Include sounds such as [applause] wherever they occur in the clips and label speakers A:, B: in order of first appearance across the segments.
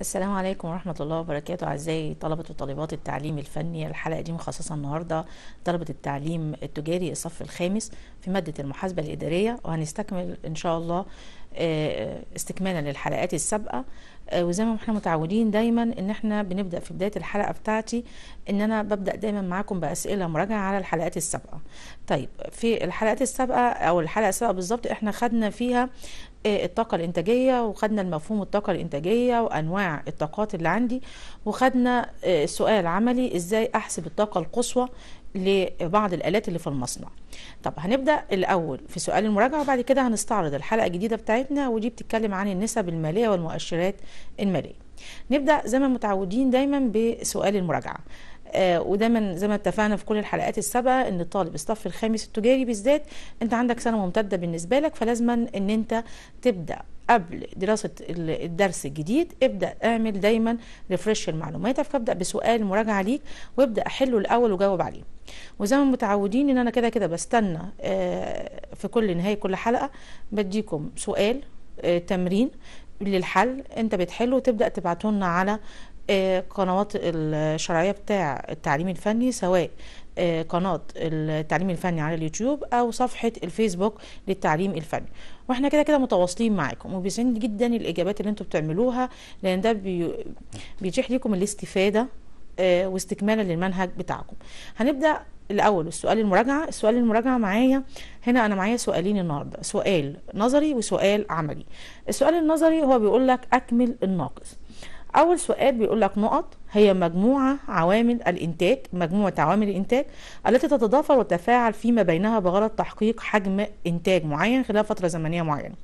A: السلام عليكم ورحمة الله وبركاته أعزائي طلبة وطالبات التعليم الفني الحلقة دي مخصصة النهاردة طلبة التعليم التجاري الصف الخامس في مادة المحاسبة الإدارية وهنستكمل إن شاء الله آه، استكمالا للحلقات السابقة آه، وزي ما احنا متعودين دايما ان احنا بنبدأ في بداية الحلقة بتاعتي ان انا ببدأ دايما معاكم بأسئلة مراجعة على الحلقات السابقة طيب في الحلقات السابقة او الحلقة السابقة بالظبط احنا خدنا فيها إيه، الطاقة الإنتاجية وخدنا المفهوم الطاقة الإنتاجية وأنواع الطاقات اللي عندي وخدنا آه، سؤال عملي إزاي أحسب الطاقة القصوى لبعض الآلات اللي في المصنع طب هنبدأ الأول في سؤال المراجعة وبعد كده هنستعرض الحلقة الجديدة بتاعتنا ودي بتتكلم عن النسب المالية والمؤشرات المالية نبدأ زي ما متعودين دايما بسؤال المراجعة آه، ودايما زي ما اتفقنا في كل الحلقات السابقه ان الطالب الصف الخامس التجاري بالذات انت عندك سنه ممتده بالنسبه لك فلازما ان انت تبدا قبل دراسة الدرس الجديد ابدأ اعمل دايما ريفرش لمعلوماتك فابدأ بسؤال مراجعة ليك وابدأ أحله الأول وجاوب عليه وزي ما متعودين ان انا كده كده بستنى آه، في كل نهاية كل حلقة بديكم سؤال آه، تمرين للحل انت بتحله وتبدا تبعته على قنوات الشرعيه بتاع التعليم الفني سواء آه، قناه التعليم الفني على اليوتيوب او صفحه الفيسبوك للتعليم الفني واحنا كده كده متواصلين معاكم وبيسعدني جدا الاجابات اللي انتم بتعملوها لان ده بيتيح لكم الاستفاده آه، واستكمالا للمنهج بتاعكم هنبدا الاول السؤال المراجعه السؤال المراجعه معايا هنا انا معايا سؤالين النهارده سؤال نظري وسؤال عملي السؤال النظري هو بيقول لك اكمل الناقص اول سؤال بيقول لك نقط هي مجموعه عوامل الانتاج مجموعه عوامل الانتاج التي تتضافر وتتفاعل فيما بينها بغرض تحقيق حجم انتاج معين خلال فتره زمنيه معينه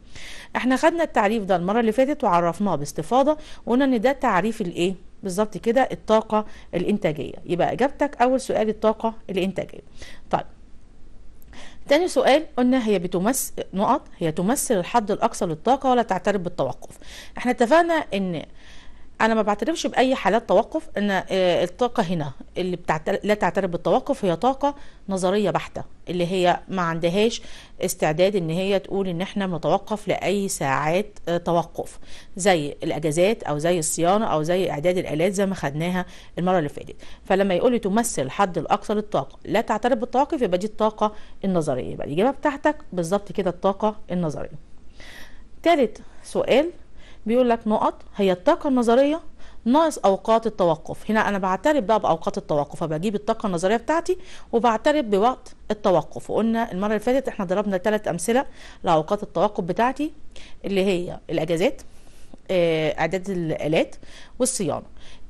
A: احنا خدنا التعريف ده المره اللي فاتت وعرفناه باستفاضه وقلنا ان ده تعريف الايه بالظبط كده الطاقه الانتاجيه يبقى اجابتك اول سؤال الطاقه الانتاجيه طيب تاني سؤال قلنا هي بتمثل نقط هي تمثل الحد الاقصى للطاقه ولا تعترف بالتوقف احنا اتفقنا ان انا ما بعترفش باي حالات توقف ان آه، الطاقه هنا اللي لا تعترف بالتوقف هي طاقه نظريه بحته اللي هي ما عندهاش استعداد ان هي تقول ان احنا بنتوقف لاي ساعات آه، توقف زي الاجازات او زي الصيانه او زي اعداد الالات زي ما خدناها المره اللي فاتت فلما يقول لي تمثل الحد الاقصى للطاقه لا تعترف بالتوقف يبقى دي الطاقه النظريه يبقى الاجابه بتاعتك بالظبط كده الطاقه النظريه ثالث سؤال بيقول لك نقط هي الطاقة النظرية ناقص اوقات التوقف هنا انا بعترف بقى باوقات التوقف فبجيب الطاقه النظريه بتاعتي وبعترف بوقت التوقف وقلنا المره اللي فاتت احنا ضربنا ثلاث امثله لاوقات التوقف بتاعتي اللي هي الاجازات آه، اعداد الالات والصيانه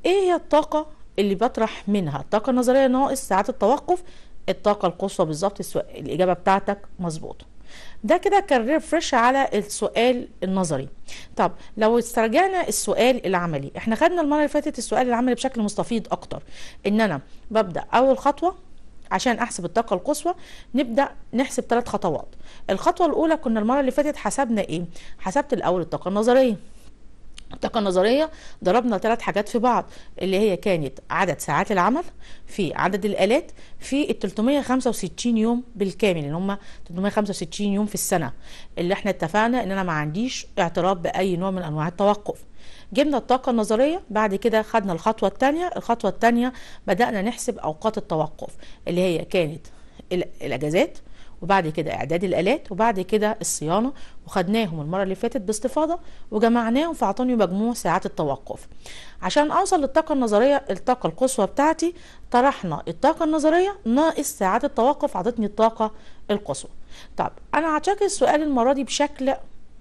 A: ايه هي الطاقه اللي بطرح منها الطاقه النظريه ناقص ساعات التوقف الطاقه القصوى بالظبط الاجابه بتاعتك مظبوطه ده كده كان ريفرش على السؤال النظري طب لو استرجعنا السؤال العملي احنا خدنا المره اللي فاتت السؤال العملي بشكل مستفيض اكتر ان انا ببدا اول خطوه عشان احسب الطاقه القصوى نبدا نحسب ثلاث خطوات الخطوه الاولى كنا المره اللي فاتت حسبنا ايه حسبت الاول الطاقه النظريه الطاقة النظرية ضربنا ثلاث حاجات في بعض اللي هي كانت عدد ساعات العمل في عدد الآلات في ال 365 يوم بالكامل اللي هم 365 يوم في السنة اللي احنا اتفقنا ان انا ما عنديش اعتراض بأي نوع من أنواع التوقف جبنا الطاقة النظرية بعد كده خدنا الخطوة الثانية الخطوة الثانية بدأنا نحسب أوقات التوقف اللي هي كانت الأجازات وبعد كده اعداد الالات وبعد كده الصيانه وخدناهم المره اللي فاتت باستفاضه وجمعناهم فاعطوني مجموع ساعات التوقف عشان اوصل للطاقه النظريه الطاقه القصوى بتاعتي طرحنا الطاقه النظريه ناقص ساعات التوقف عطتني الطاقه القصوى طب انا هعطيك السؤال المره دي بشكل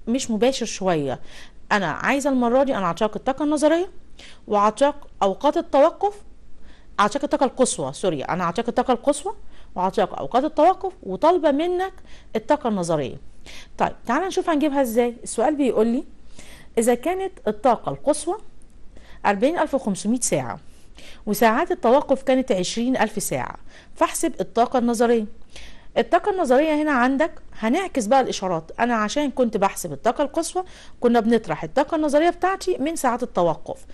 A: مش مباشر شويه انا عايزه المره دي انا اعطيك الطاقه النظريه وعطيك اوقات التوقف اعتقد الطاقه القصوى سوري انا اعتقد الطاقه القصوى وعطيك اوقات التوقف وطالبه منك الطاقه النظريه طيب تعال نشوف هنجيبها ازاي السؤال بيقول لي اذا كانت الطاقه القصوى 40500 ساعه وساعات التوقف كانت 20000 ساعه فاحسب الطاقه النظريه الطاقة النظرية هنا عندك هنعكس بقى الإشارات أنا عشان كنت بحسب الطاقة القصوى كنا بنطرح الطاقة النظرية بتاعتي من ساعات التوقف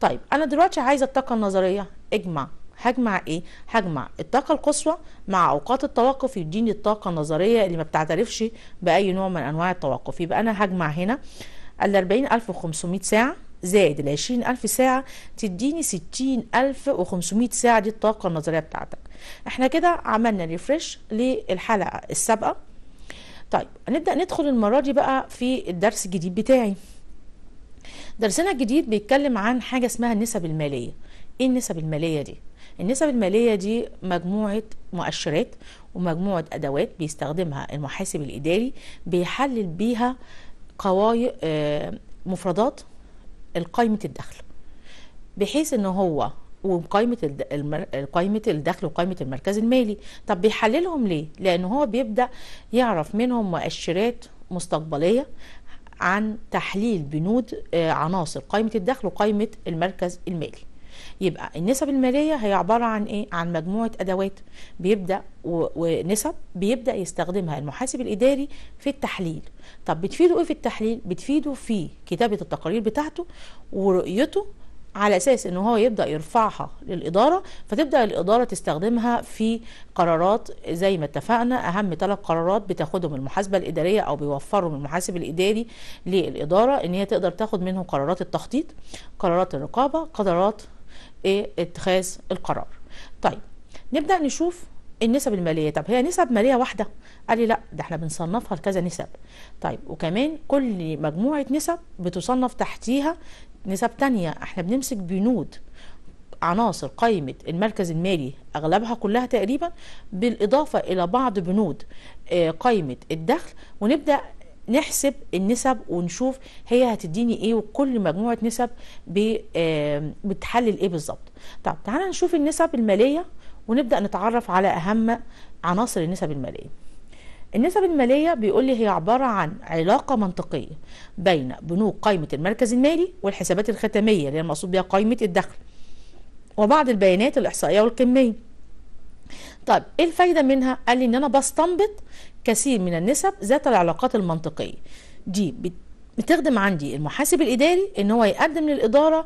A: طيب أنا دلوقتي عايزة الطاقة النظرية اجمع هجمع ايه هجمع الطاقه القصوى مع اوقات التوقف يديني الطاقه النظريه اللي ما بتعترفش باي نوع من انواع التوقف يبقى انا هجمع هنا ال 40500 ساعه زائد ال 20000 ساعه تديني 60500 ساعه دي الطاقه النظريه بتاعتك احنا كده عملنا ريفرش للحلقه السابقه طيب هنبدا ندخل المره دي بقى في الدرس الجديد بتاعي درسنا الجديد بيتكلم عن حاجه اسمها النسب الماليه ايه النسب الماليه دي النسب المالية دي مجموعة مؤشرات ومجموعة أدوات بيستخدمها المحاسب الإداري بيحلل بيها قواي آه، مفردات قائمة الدخل بحيث ان هو وقائمة قائمة الدخل وقائمة المركز المالي طب بيحللهم ليه؟ لأن هو بيبدأ يعرف منهم مؤشرات مستقبلية عن تحليل بنود آه، عناصر قائمة الدخل وقائمة المركز المالي يبقى النسب الماليه هي عباره عن ايه عن مجموعه ادوات بيبدا ونسب بيبدا يستخدمها المحاسب الاداري في التحليل طب بتفيده ايه في التحليل بتفيده في كتابه التقارير بتاعته ورؤيته على اساس ان هو يبدا يرفعها للاداره فتبدا الاداره تستخدمها في قرارات زي ما اتفقنا اهم ثلاث قرارات بتاخدهم المحاسبه الاداريه او بيوفرهم المحاسب الاداري للاداره ان هي تقدر تاخد منهم قرارات التخطيط قرارات الرقابه قرارات ايه اتخاذ القرار طيب نبدا نشوف النسب الماليه طب هي نسب ماليه واحده قال لي لا ده احنا بنصنفها لكذا نسب طيب وكمان كل مجموعه نسب بتصنف تحتيها نسب تانية احنا بنمسك بنود عناصر قائمة المركز المالي أغلبها كلها تقريبا بالإضافة إلى بعض بنود آه، قائمة الدخل ونبدأ نحسب النسب ونشوف هي هتديني ايه وكل مجموعه نسب آه، بتحلل ايه بالظبط طب تعالى نشوف النسب الماليه ونبدا نتعرف على اهم عناصر النسب الماليه النسب المالية بيقول لي هي عبارة عن علاقة منطقية بين بنوك قائمة المركز المالي والحسابات الختامية اللي المقصود بها قائمة الدخل وبعض البيانات الإحصائية والكمية طيب ايه الفايدة منها؟ قال لي ان انا بستنبط كثير من النسب ذات العلاقات المنطقية دي بتخدم عندي المحاسب الإداري إن هو يقدم للإدارة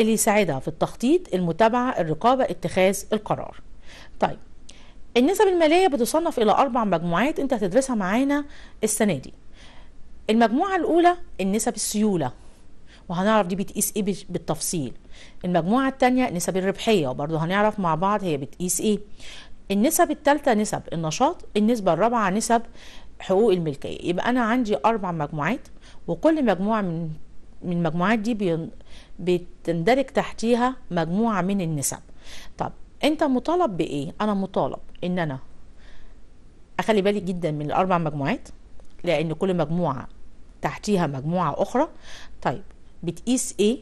A: اللي يساعدها في التخطيط المتابعة الرقابة اتخاذ القرار طيب النسب المالية بتصنف إلى أربع مجموعات أنت هتدرسها معانا السنة دي المجموعة الأولى النسب السيولة وهنعرف دي بتقيس ايه بالتفصيل المجموعة التانية نسب الربحية وبرضه هنعرف مع بعض هي بتقيس ايه النسب الثالثه نسب النشاط النسبه الرابعه نسب حقوق الملكيه يبقى انا عندي اربع مجموعات وكل مجموعه من من المجموعات دي بتندرج تحتيها مجموعه من النسب طب انت مطالب بايه انا مطالب ان انا اخلي بالي جدا من الاربع مجموعات لان كل مجموعه تحتيها مجموعه اخرى طيب بتقيس ايه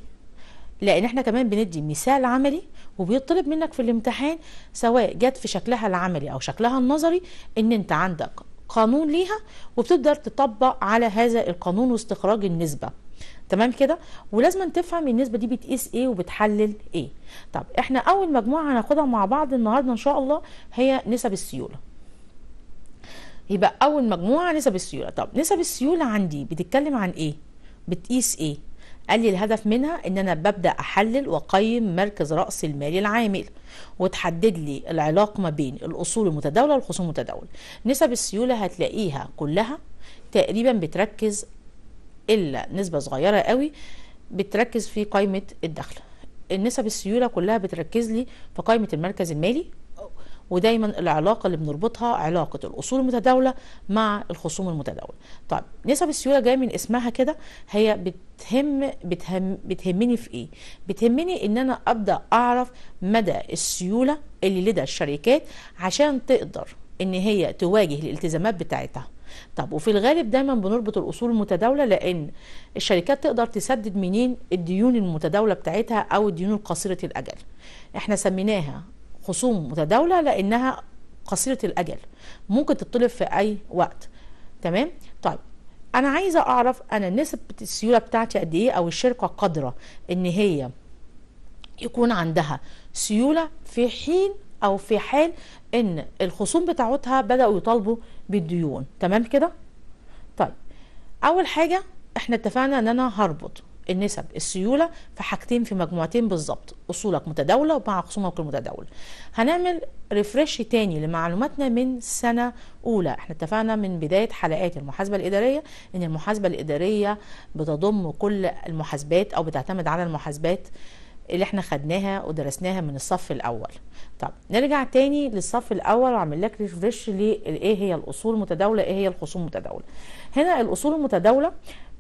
A: لان احنا كمان بندي مثال عملي وبيطلب منك في الامتحان سواء جت في شكلها العملي او شكلها النظري ان انت عندك قانون ليها وبتقدر تطبق على هذا القانون واستخراج النسبه تمام كده ولازم تفهم النسبه دي بتقيس ايه وبتحلل ايه طب احنا اول مجموعه هناخدها مع بعض النهارده ان شاء الله هي نسب السيوله يبقى اول مجموعه نسب السيوله طب نسب السيوله عندي بتتكلم عن ايه بتقيس ايه قال لي الهدف منها ان انا ببدا احلل واقيم مركز راس المال العامل وتحدد لي العلاقه ما بين الاصول المتداوله والخصوم المتداوله نسب السيوله هتلاقيها كلها تقريبا بتركز الا نسبه صغيره قوي بتركز في قائمه الدخل النسب السيوله كلها بتركز لي في قائمه المركز المالي ودايما العلاقه اللي بنربطها علاقه الاصول المتداوله مع الخصوم المتداول طيب نسب السيوله جايه من اسمها كده هي بتهم بتهم بتهمني في ايه بتهمني ان انا ابدا اعرف مدى السيوله اللي لدى الشركات عشان تقدر ان هي تواجه الالتزامات بتاعتها طب وفي الغالب دايما بنربط الاصول المتداوله لان الشركات تقدر تسدد منين الديون المتداوله بتاعتها او الديون القصيره الاجل احنا سميناها خصوم متداوله لانها قصيره الاجل ممكن تطلب في اي وقت تمام طيب انا عايزه اعرف انا نسبه السيوله بتاعتي قد ايه او الشركه قادره ان هي يكون عندها سيوله في حين او في حال ان الخصوم بتاعتها بداوا يطالبوا بالديون تمام كده طيب اول حاجه احنا اتفقنا ان انا هربط النسب السيوله في حاجتين في مجموعتين بالظبط اصولك متداوله ومع خصومك المتداول هنعمل ريفرش تاني لمعلوماتنا من سنه اولى احنا اتفقنا من بدايه حلقات المحاسبه الاداريه ان المحاسبه الاداريه بتضم كل المحاسبات او بتعتمد على المحاسبات اللي احنا خدناها ودرسناها من الصف الاول طب نرجع تاني للصف الاول واعمل لك ريفرش لايه هي الاصول المتداوله ايه هي الخصوم المتداوله هنا الاصول المتداوله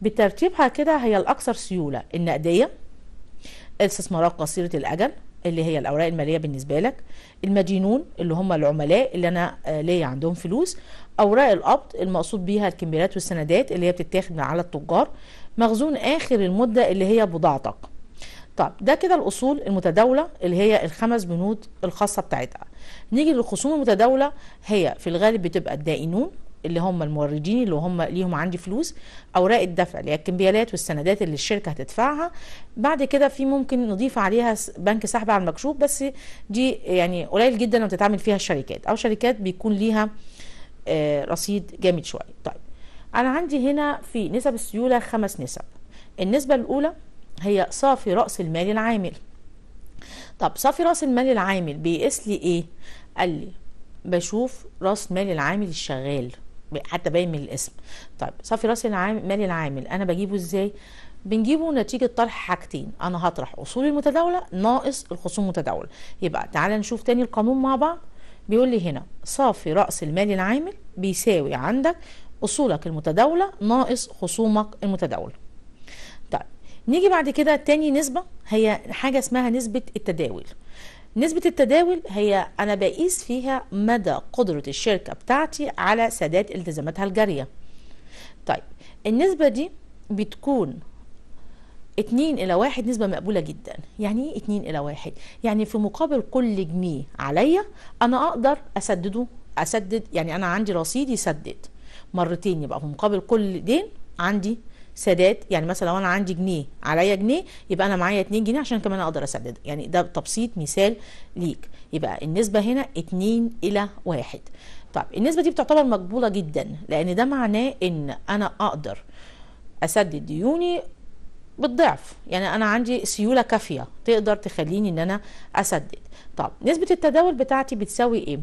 A: بترتيبها كده هي الاكثر سيوله النقديه الاستثمارات قصيره الاجل اللي هي الاوراق الماليه بالنسبه لك المدينون اللي هم العملاء اللي انا آه، ليا عندهم فلوس اوراق القبض المقصود بيها الكميرات والسندات اللي هي بتتاخد من على التجار مخزون اخر المده اللي هي بضاعتك طب ده كده الاصول المتداوله اللي هي الخمس بنود الخاصه بتاعتها نيجي للخصوم المتداوله هي في الغالب بتبقى الدائنون اللي هم الموردين اللي هم ليهم عندي فلوس اوراق الدفع اللي هي الكمبيالات والسندات اللي الشركه هتدفعها بعد كده في ممكن نضيف عليها بنك سحب على المكشوف بس دي يعني قليل جدا لما تتعامل فيها الشركات او شركات بيكون ليها آه، رصيد جامد شويه طيب انا عندي هنا في نسب السيوله خمس نسب النسبه الاولى هي صافي راس المال العامل طب صافي راس المال العامل بيقيس لي ايه قال لي بشوف راس مال العامل الشغال حتى باين من الاسم طيب صافي راس العام مالي العامل انا بجيبه ازاي بنجيبه نتيجة طرح حاجتين أنا هطرح أصول المتداولة ناقص الخصوم المتداولة يبقى تعالى نشوف تاني القانون مع بعض بيقول لي هنا صافي رأس المال العامل بيساوي عندك أصولك المتداولة ناقص خصومك المتداولة طيب نيجي بعد كده تاني نسبة هي حاجة اسمها نسبة التداول نسبة التداول هي أنا بقيس فيها مدى قدرة الشركة بتاعتي على سداد التزاماتها الجارية طيب النسبة دي بتكون 2 إلى 1 نسبة مقبولة جدا يعني إيه 2 إلى 1 يعني في مقابل كل جنيه عليا أنا أقدر أسدده أسدد يعني أنا عندي رصيد يسدد مرتين يبقى في مقابل كل دين عندي سداد يعني مثلا لو انا عندي جنيه عليا جنيه يبقى انا معايا 2 جنيه عشان كمان اقدر اسدد يعني ده تبسيط مثال ليك يبقى النسبه هنا 2 الى 1 طب النسبه دي بتعتبر مقبوله جدا لان ده معناه ان انا اقدر اسدد ديوني بالضعف يعني انا عندي سيوله كافيه تقدر تخليني ان انا اسدد طب نسبه التداول بتاعتي بتساوي ايه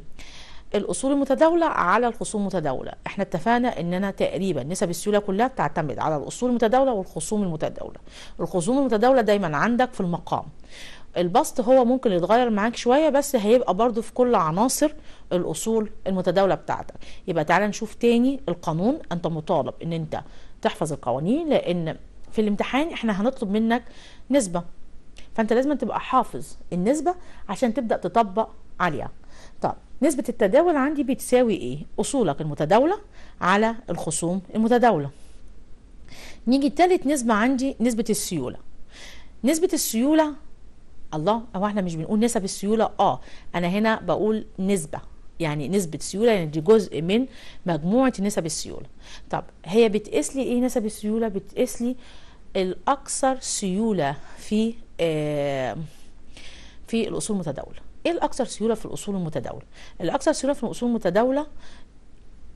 A: الاصول المتداوله على الخصوم المتداوله احنا اتفقنا اننا تقريبا نسب السيوله كلها بتعتمد على الاصول المتداوله والخصوم المتداوله الخصوم المتداوله دايما عندك في المقام البسط هو ممكن يتغير معاك شوية بس هيبقى برضو في كل عناصر الأصول المتداولة بتاعتك يبقى تعالى نشوف تاني القانون أنت مطالب أن أنت تحفظ القوانين لأن في الامتحان احنا هنطلب منك نسبة فأنت لازم تبقى حافظ النسبة عشان تبدأ تطبق عليها طب نسبة التداول عندي بتساوي ايه اصولك المتداولة على الخصوم المتداولة نيجي تالت نسبة عندي نسبة السيولة نسبة السيولة الله او احنا مش بنقول نسب السيولة اه انا هنا بقول نسبة يعني نسبة سيولة يعني دي جزء من مجموعة نسب السيولة طب هي بتقيس لي ايه نسب السيولة بتقيس لي الاكثر سيولة في آه في الاصول المتداوله ايه الاكثر سيوله في الاصول المتداوله الاكثر سيوله في الاصول المتداوله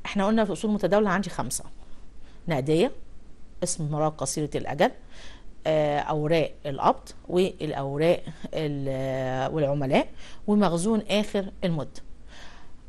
A: احنا قلنا في الاصول المتداوله عندي خمسه نقديه استثمارات قصيره الاجل آه، اوراق القبض والاوراق والعملاء ومخزون اخر المده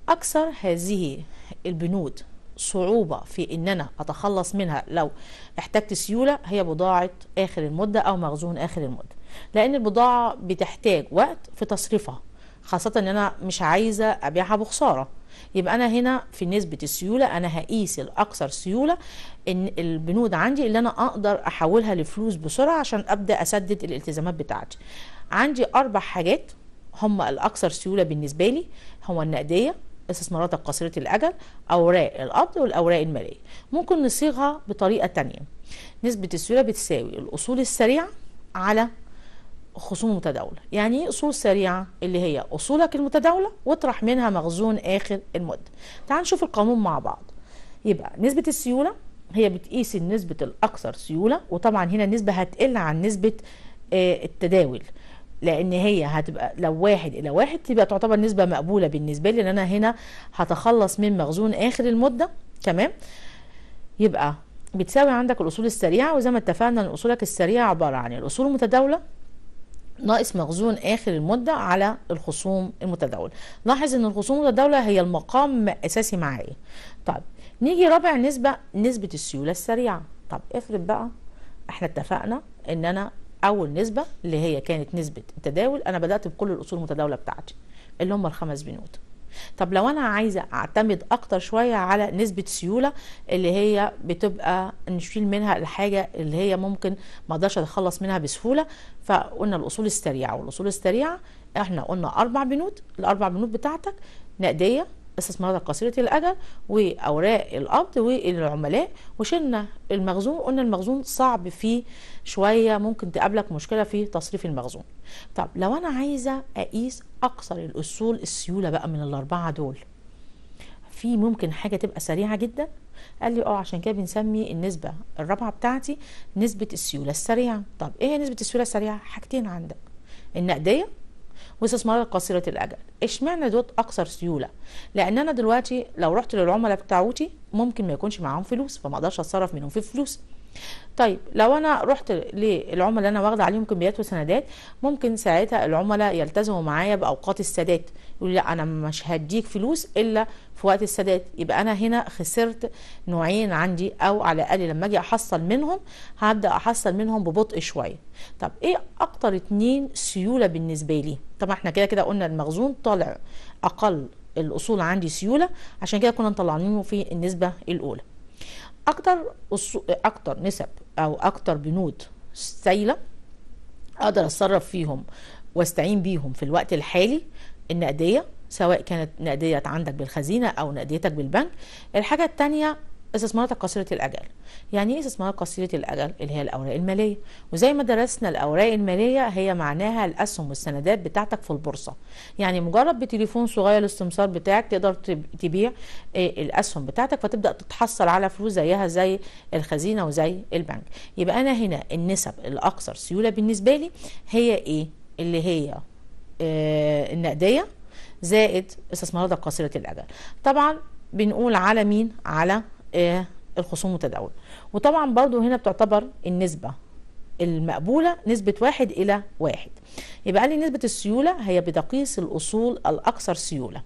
A: اكثر هذه البنود صعوبة في ان انا اتخلص منها لو احتجت سيولة هي بضاعة اخر المدة او مخزون اخر المدة لان البضاعة بتحتاج وقت في تصريفها خاصة ان انا مش عايزة ابيعها بخسارة يبقى انا هنا في نسبة السيولة انا هقيس الاكثر سيولة ان البنود عندي اللي انا اقدر احولها لفلوس بسرعة عشان ابدأ اسدد الالتزامات بتاعتي عندي اربع حاجات هم الاكثر سيولة بالنسبة لي هو النقدية استثمارات قصيرة الاجل اوراق القبض والاوراق المالية ممكن نصيغها بطريقة تانية نسبة السيولة بتساوي الاصول السريعة على خصوم متداولة يعني ايه اصول سريعة اللي هي اصولك المتداولة واطرح منها مخزون اخر المدة تعال نشوف القانون مع بعض يبقى نسبة السيولة هي بتقيس النسبة الاكثر سيولة وطبعا هنا النسبة هتقل عن نسبة آه، التداول لان هي هتبقى لو واحد الى واحد تبقى تعتبر نسبة مقبولة بالنسبة لي لان انا هنا هتخلص من مخزون اخر المدة تمام يبقى بتساوي عندك الاصول السريعه وزي ما اتفقنا ان اصولك السريعه عباره عن الاصول المتداوله ناقص مخزون اخر المده على الخصوم المتداوله لاحظ ان الخصوم المتداوله هي المقام اساسي معايا طيب نيجي رابع نسبه نسبه السيوله السريعه طب افرض بقى احنا اتفقنا ان انا اول نسبه اللي هي كانت نسبه التداول انا بدات بكل الاصول المتداوله بتاعتي اللي هم الخمس بنود طب لو انا عايزه اعتمد اكتر شويه على نسبه سيوله اللي هي بتبقى نشيل منها الحاجه اللي هي ممكن ما اقدرش اتخلص منها بسهوله فقلنا الاصول السريعه والاصول السريعه احنا قلنا اربع بنود الاربع بنود بتاعتك نقديه استثمارات قصيرة الأجل وأوراق القبض والعملاء وشلنا المخزون قلنا المخزون صعب فيه شوية ممكن تقابلك مشكلة في تصريف المخزون طب لو أنا عايزة أقيس أكثر الأصول السيولة بقى من الأربعة دول في ممكن حاجة تبقى سريعة جدا قال لي اه عشان كده بنسمي النسبة الرابعة بتاعتي نسبة السيولة السريعة طب ايه هي نسبة السيولة السريعة حاجتين عندك النقدية واستثمارات قصيره الاجل اشمعنى دوت اكثر سيوله لان انا دلوقتي لو رحت للعملاء بتاعوتي ممكن ما يكونش معاهم فلوس فما اقدرش اتصرف منهم في فلوس طيب لو انا رحت للعملاء اللي انا واخده عليهم كميات وسندات ممكن ساعتها العملاء يلتزموا معايا باوقات السداد يقول لا انا مش هديك فلوس الا في وقت السداد يبقى انا هنا خسرت نوعين عندي او على الاقل لما اجي احصل منهم هبدا احصل منهم ببطء شويه طب ايه اكتر اتنين سيوله بالنسبه لي طب احنا كده كده قلنا المخزون طالع اقل الاصول عندي سيوله عشان كده كنا مطلعينه في النسبه الاولى اكتر اكتر نسب او اكتر بنود سايله اقدر اتصرف فيهم واستعين بيهم في الوقت الحالي النقديه سواء كانت نقديه عندك بالخزينه او نقديتك بالبنك الحاجه الثانيه استثمارات قصيرة الأجل يعني إيه استثمارات قصيرة الأجل اللي هي الأوراق المالية وزي ما درسنا الأوراق المالية هي معناها الأسهم والسندات بتاعتك في البورصة يعني مجرد بتليفون صغير الاستمسار بتاعك تقدر تبيع آه، الأسهم بتاعتك فتبدأ تتحصل على فلوس زيها زي الخزينة وزي البنك يبقى أنا هنا النسب الأكثر سيولة بالنسبة لي هي إيه اللي هي آه النقدية زائد استثمارات قصيرة الأجل طبعا بنقول على مين على ايه الخصوم والتداول وطبعا برضو هنا بتعتبر النسبة المقبولة نسبة واحد إلى واحد يبقى لي نسبة السيولة هي بتقيس الأصول الأكثر سيولة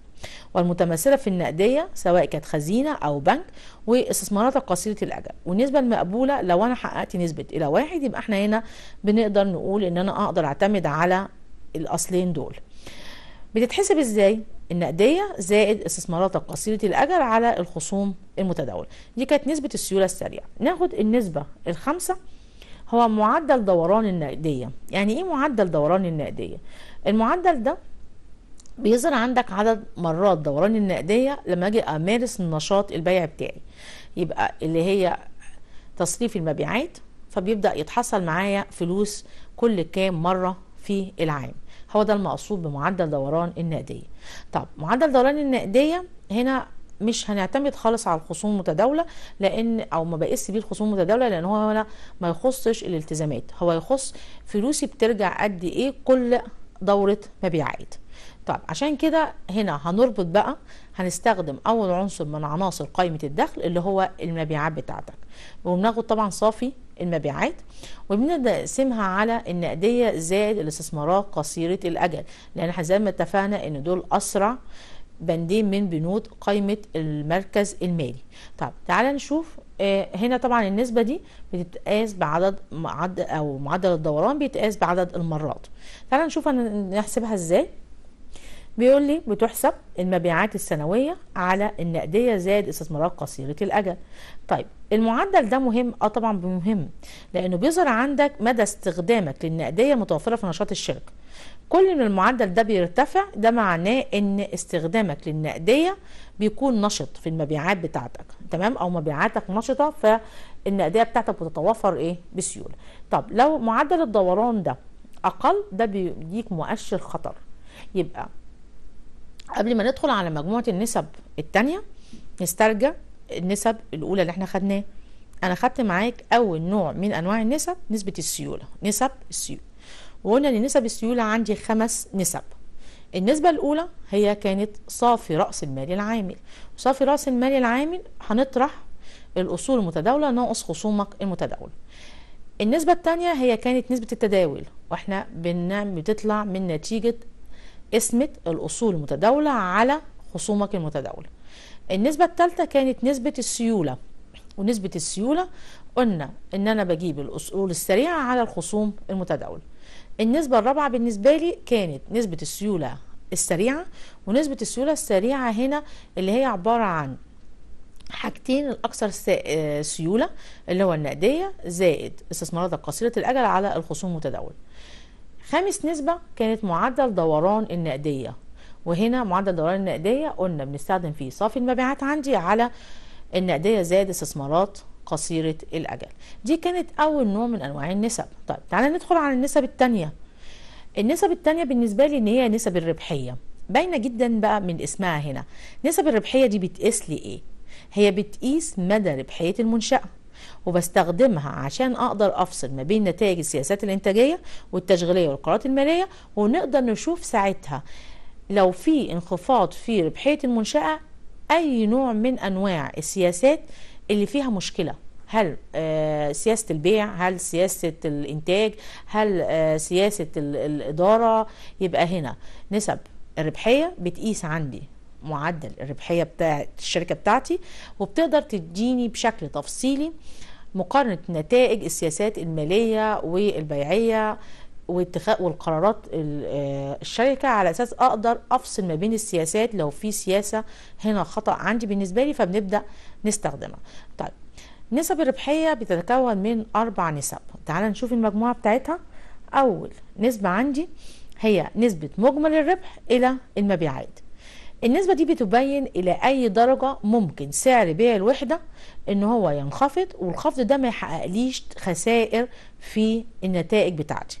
A: والمتمثلة في النقدية سواء كانت خزينة أو بنك واستثمارات قصيرة الأجل والنسبة المقبولة لو أنا حققت نسبة إلى واحد يبقى احنا هنا بنقدر نقول إن أنا أقدر أعتمد على الأصلين دول بتتحسب ازاي النقديه زائد استثماراتك قصيره الاجل على الخصوم المتداوله دي كانت نسبه السيوله السريعه ناخد النسبه الخامسه هو معدل دوران النقديه يعني ايه معدل دوران النقديه المعدل ده بيظهر عندك عدد مرات دوران النقديه لما اجي امارس النشاط البيع بتاعي يبقى اللي هي تصريف المبيعات فبيبدا يتحصل معايا فلوس كل كام مره في العام هو ده المقصود بمعدل دوران النقديه طب معدل دوران النقديه هنا مش هنعتمد خالص على الخصوم المتداوله لان او ما بقيس بيه الخصوم المتداوله لان هو هنا ما يخصش الالتزامات هو يخص فلوسي بترجع قد ايه كل دوره مبيعات طب عشان كده هنا هنربط بقى هنستخدم اول عنصر من عناصر قائمه الدخل اللي هو المبيعات بتاعتك وبناخد طبعا صافي المبيعات وبنقسمها على النقديه زائد الاستثمارات قصيره الاجل لان زي ما اتفقنا ان دول اسرع بندين من بنود قائمه المركز المالي طب تعال نشوف آه، هنا طبعا النسبة دي بتتقاس بعدد معد أو معدل الدوران بيتقاس بعدد المرات تعال نشوف نحسبها ازاي بيقول لي بتحسب المبيعات السنوية على النقدية زائد استثمارات قصيرة الأجل طيب المعدل ده مهم اه طبعا مهم لانه بيظهر عندك مدى استخدامك للنقديه المتوفره في نشاط الشركه كل ما المعدل ده بيرتفع ده معناه ان استخدامك للنقديه بيكون نشط في المبيعات بتاعتك تمام او مبيعاتك نشطه فالنقديه بتاعتك بتتوفر ايه بسيوله طب لو معدل الدوران ده اقل ده بيديك مؤشر خطر يبقى قبل ما ندخل على مجموعه النسب الثانيه نسترجع النسب الاولى اللي احنا خدناه انا خدت معاك اول نوع من انواع النسب نسبه السيوله نسب السيوله وقلنا ان نسب السيوله عندي خمس نسب النسبة الأولى هي كانت صافي رأس المال العامل صافي رأس المال العامل هنطرح الأصول المتداولة ناقص خصومك المتداولة النسبة الثانية هي كانت نسبة التداول واحنا بنعمل بتطلع من نتيجة قسمة الأصول المتداولة على خصومك المتداولة النسبة الثالثة كانت نسبة السيولة ونسبة السيولة قلنا ان انا بجيب الاصول السريعة على الخصوم المتداولة النسبة الرابعة بالنسبة لي كانت نسبة السيولة السريعة ونسبة السيولة السريعة هنا اللي هي عبارة عن حاجتين الاكثر آه، سيوله اللي هو النقديه زائد استثمارات قصيره الاجل على الخصوم المتداول خامس نسبه كانت معدل دوران النقديه وهنا معدل دوران النقديه قلنا بنستخدم فيه صافي المبيعات عندي على النقديه زائد استثمارات قصيره الاجل دي كانت اول نوع من انواع النسب طيب تعالى ندخل على النسب الثانيه النسب الثانيه بالنسبه لي ان هي نسب الربحيه باينه جدا بقى من اسمها هنا نسب الربحيه دي بتقيس لي ايه هي بتقيس مدى ربحيه المنشاه وبستخدمها عشان اقدر افصل ما بين نتائج السياسات الانتاجيه والتشغيليه والقرارات الماليه ونقدر نشوف ساعتها لو في انخفاض في ربحية المنشأة أي نوع من أنواع السياسات اللي فيها مشكلة هل آه، سياسة البيع هل سياسة الإنتاج هل آه، سياسة الإدارة يبقى هنا نسب الربحية بتقيس عندي معدل الربحية بتاعت الشركة بتاعتي وبتقدر تديني بشكل تفصيلي مقارنة نتائج السياسات المالية والبيعية واتخاذ والقرارات آه، الشركه على اساس اقدر افصل ما بين السياسات لو في سياسه هنا خطا عندي بالنسبه لي فبنبدا نستخدمها طيب نسب الربحيه بتتكون من اربع نسب تعال نشوف المجموعه بتاعتها اول نسبه عندي هي نسبه مجمل الربح الى المبيعات النسبة دي بتبين إلى أي درجة ممكن سعر بيع الوحدة إن هو ينخفض والخفض ده ما يحققليش خسائر في النتائج بتاعتي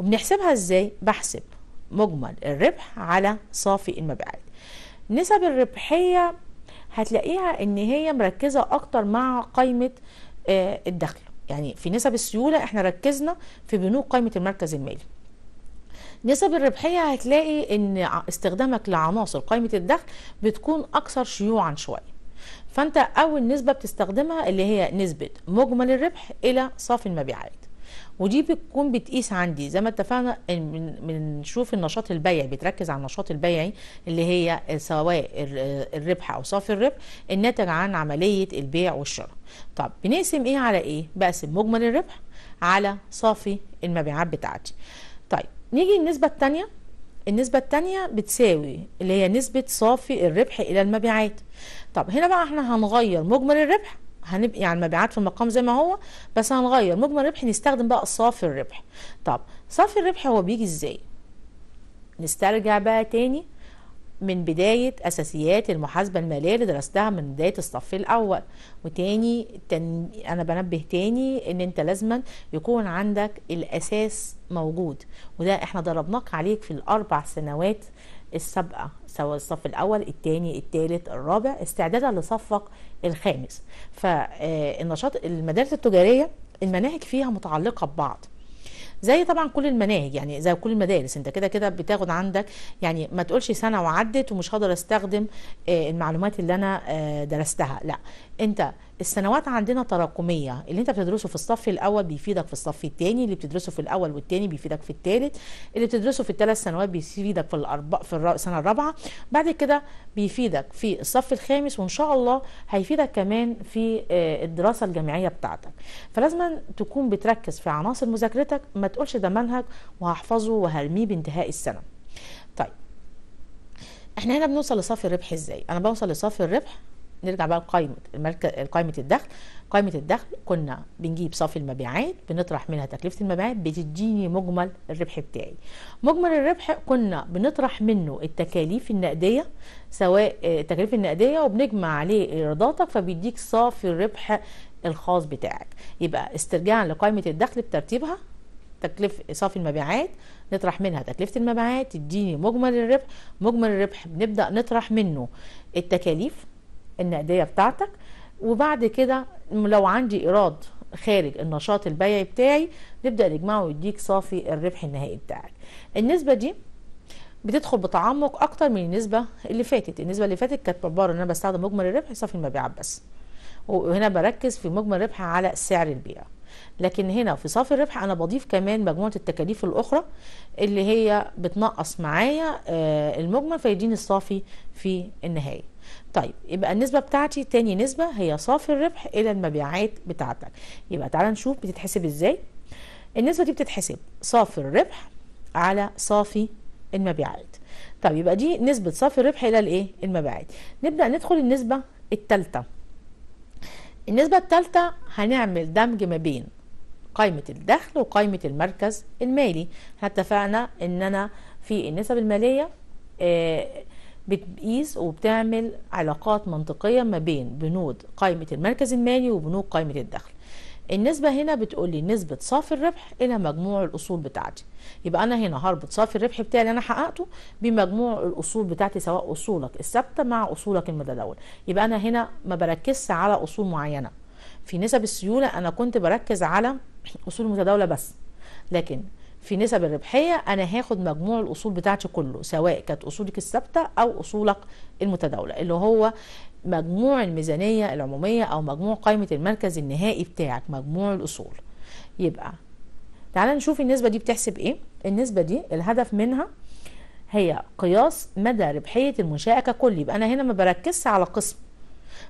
A: وبنحسبها ازاي بحسب مجمل الربح على صافي المبيعات نسب الربحية هتلاقيها ان هي مركزة اكتر مع قائمة آه، الدخل يعني في نسب السيولة احنا ركزنا في بنوك قائمة المركز المالي نسب الربحية هتلاقي ان استخدامك لعناصر قائمة الدخل بتكون اكثر شيوعا شوية فانت اول نسبة بتستخدمها اللي هي نسبة مجمل الربح الى صافي المبيعات ودي بتكون بتقيس عندي زي ما اتفقنا بنشوف النشاط البيعي بتركز على النشاط البيعي اللي هي سواء الربح او صافي الربح الناتج عن عمليه البيع والشراء طب بنقسم ايه على ايه بقسم مجمل الربح على صافي المبيعات بتاعتي طيب نيجي النسبه الثانيه النسبة التانية بتساوي اللي هي نسبة صافي الربح إلى المبيعات طب هنا بقى احنا هنغير مجمل الربح هنبقي يعني المبيعات في المقام زي ما هو بس هنغير مجمل ربح نستخدم بقى صافي الربح طب صافي الربح هو بيجي ازاي نسترجع بقى تاني من بداية أساسيات المحاسبة المالية اللي درستها من بداية الصف الأول وتاني تن... أنا بنبه تاني إن أنت لازما يكون عندك الأساس موجود وده إحنا ضربناك عليك في الأربع سنوات السابقة سواء الصف الأول التاني التالت الرابع استعدادا لصفك الخامس فالنشاط آه، المدارس التجاريه المناهج فيها متعلقه ببعض زي طبعا كل المناهج يعني زي كل المدارس انت كده كده بتاخد عندك يعني ما تقولش سنه وعدت ومش هقدر استخدم آه، المعلومات اللي انا آه، درستها لا انت السنوات عندنا تراكميه اللي انت بتدرسه في الصف الاول بيفيدك في الصف الثاني اللي بتدرسه في الاول والثاني بيفيدك في الثالث اللي بتدرسه في الثلاث سنوات بيفيدك في الاربع في السنه الرابعه بعد كده بيفيدك في الصف الخامس وان شاء الله هيفيدك كمان في آه، الدراسه الجامعيه بتاعتك فلازم تكون بتركز في عناصر مذاكرتك ما تقولش ده منهج وهحفظه وهرميه بانتهاء السنه طيب احنا هنا بنوصل لصافي الربح ازاي انا بوصل لصافي الربح نرجع بقى لقائمه قائمه الدخل قائمه الدخل كنا بنجيب صافي المبيعات بنطرح منها تكلفه المبيعات بتديني مجمل الربح بتاعي مجمل الربح كنا بنطرح منه التكاليف النقديه سواء آه، التكاليف النقديه وبنجمع عليه ايراداتك فبيديك صافي الربح الخاص بتاعك يبقى استرجاعا لقائمه الدخل بترتيبها تكلفة صافي المبيعات نطرح منها تكلفة المبيعات تديني مجمل الربح مجمل الربح بنبدأ نطرح منه التكاليف النقديه بتاعتك وبعد كده لو عندي ايراد خارج النشاط البيعي بتاعي نبدا نجمعه ويديك صافي الربح النهائي بتاعك النسبه دي بتدخل بتعمق اكتر من النسبه اللي فاتت النسبه اللي فاتت كانت عباره ان انا بستخدم مجمل الربح صافي المبيعات بس وهنا بركز في مجمل الربح على سعر البيع لكن هنا في صافي الربح انا بضيف كمان مجموعه التكاليف الاخرى اللي هي بتنقص معايا آه، المجمل فيديني الصافي في النهايه طيب يبقى النسبة بتاعتي تاني نسبة هي صافي الربح إلى المبيعات بتاعتك يبقى تعالى نشوف بتتحسب إزاي النسبة دي بتتحسب صافي الربح على صافي المبيعات طيب يبقى دي نسبة صافي الربح إلى الإيه المبيعات نبدأ ندخل النسبة التالتة النسبة التالتة هنعمل دمج ما بين قائمة الدخل وقائمة المركز المالي احنا اتفقنا ان انا في النسب المالية آه، بتقيس وبتعمل علاقات منطقية ما بين بنود قائمة المركز المالي وبنود قائمة الدخل النسبة هنا بتقول لي نسبة صافي الربح إلى مجموع الأصول بتاعتي يبقى أنا هنا هربط صافي الربح بتاعي اللي أنا حققته بمجموع الأصول بتاعتي سواء أصولك الثابتة مع أصولك المتداولة يبقى أنا هنا ما بركزش على أصول معينة في نسب السيولة أنا كنت بركز على أصول متداولة بس لكن في نسب الربحيه انا هاخد مجموع الاصول بتاعتي كله سواء كانت اصولك الثابته او اصولك المتداوله اللي هو مجموع الميزانيه العموميه او مجموع قائمه المركز النهائي بتاعك مجموع الاصول يبقى تعالى نشوف النسبه دي بتحسب ايه النسبه دي الهدف منها هي قياس مدى ربحيه المنشاه ككل يبقى انا هنا ما بركزش على قسم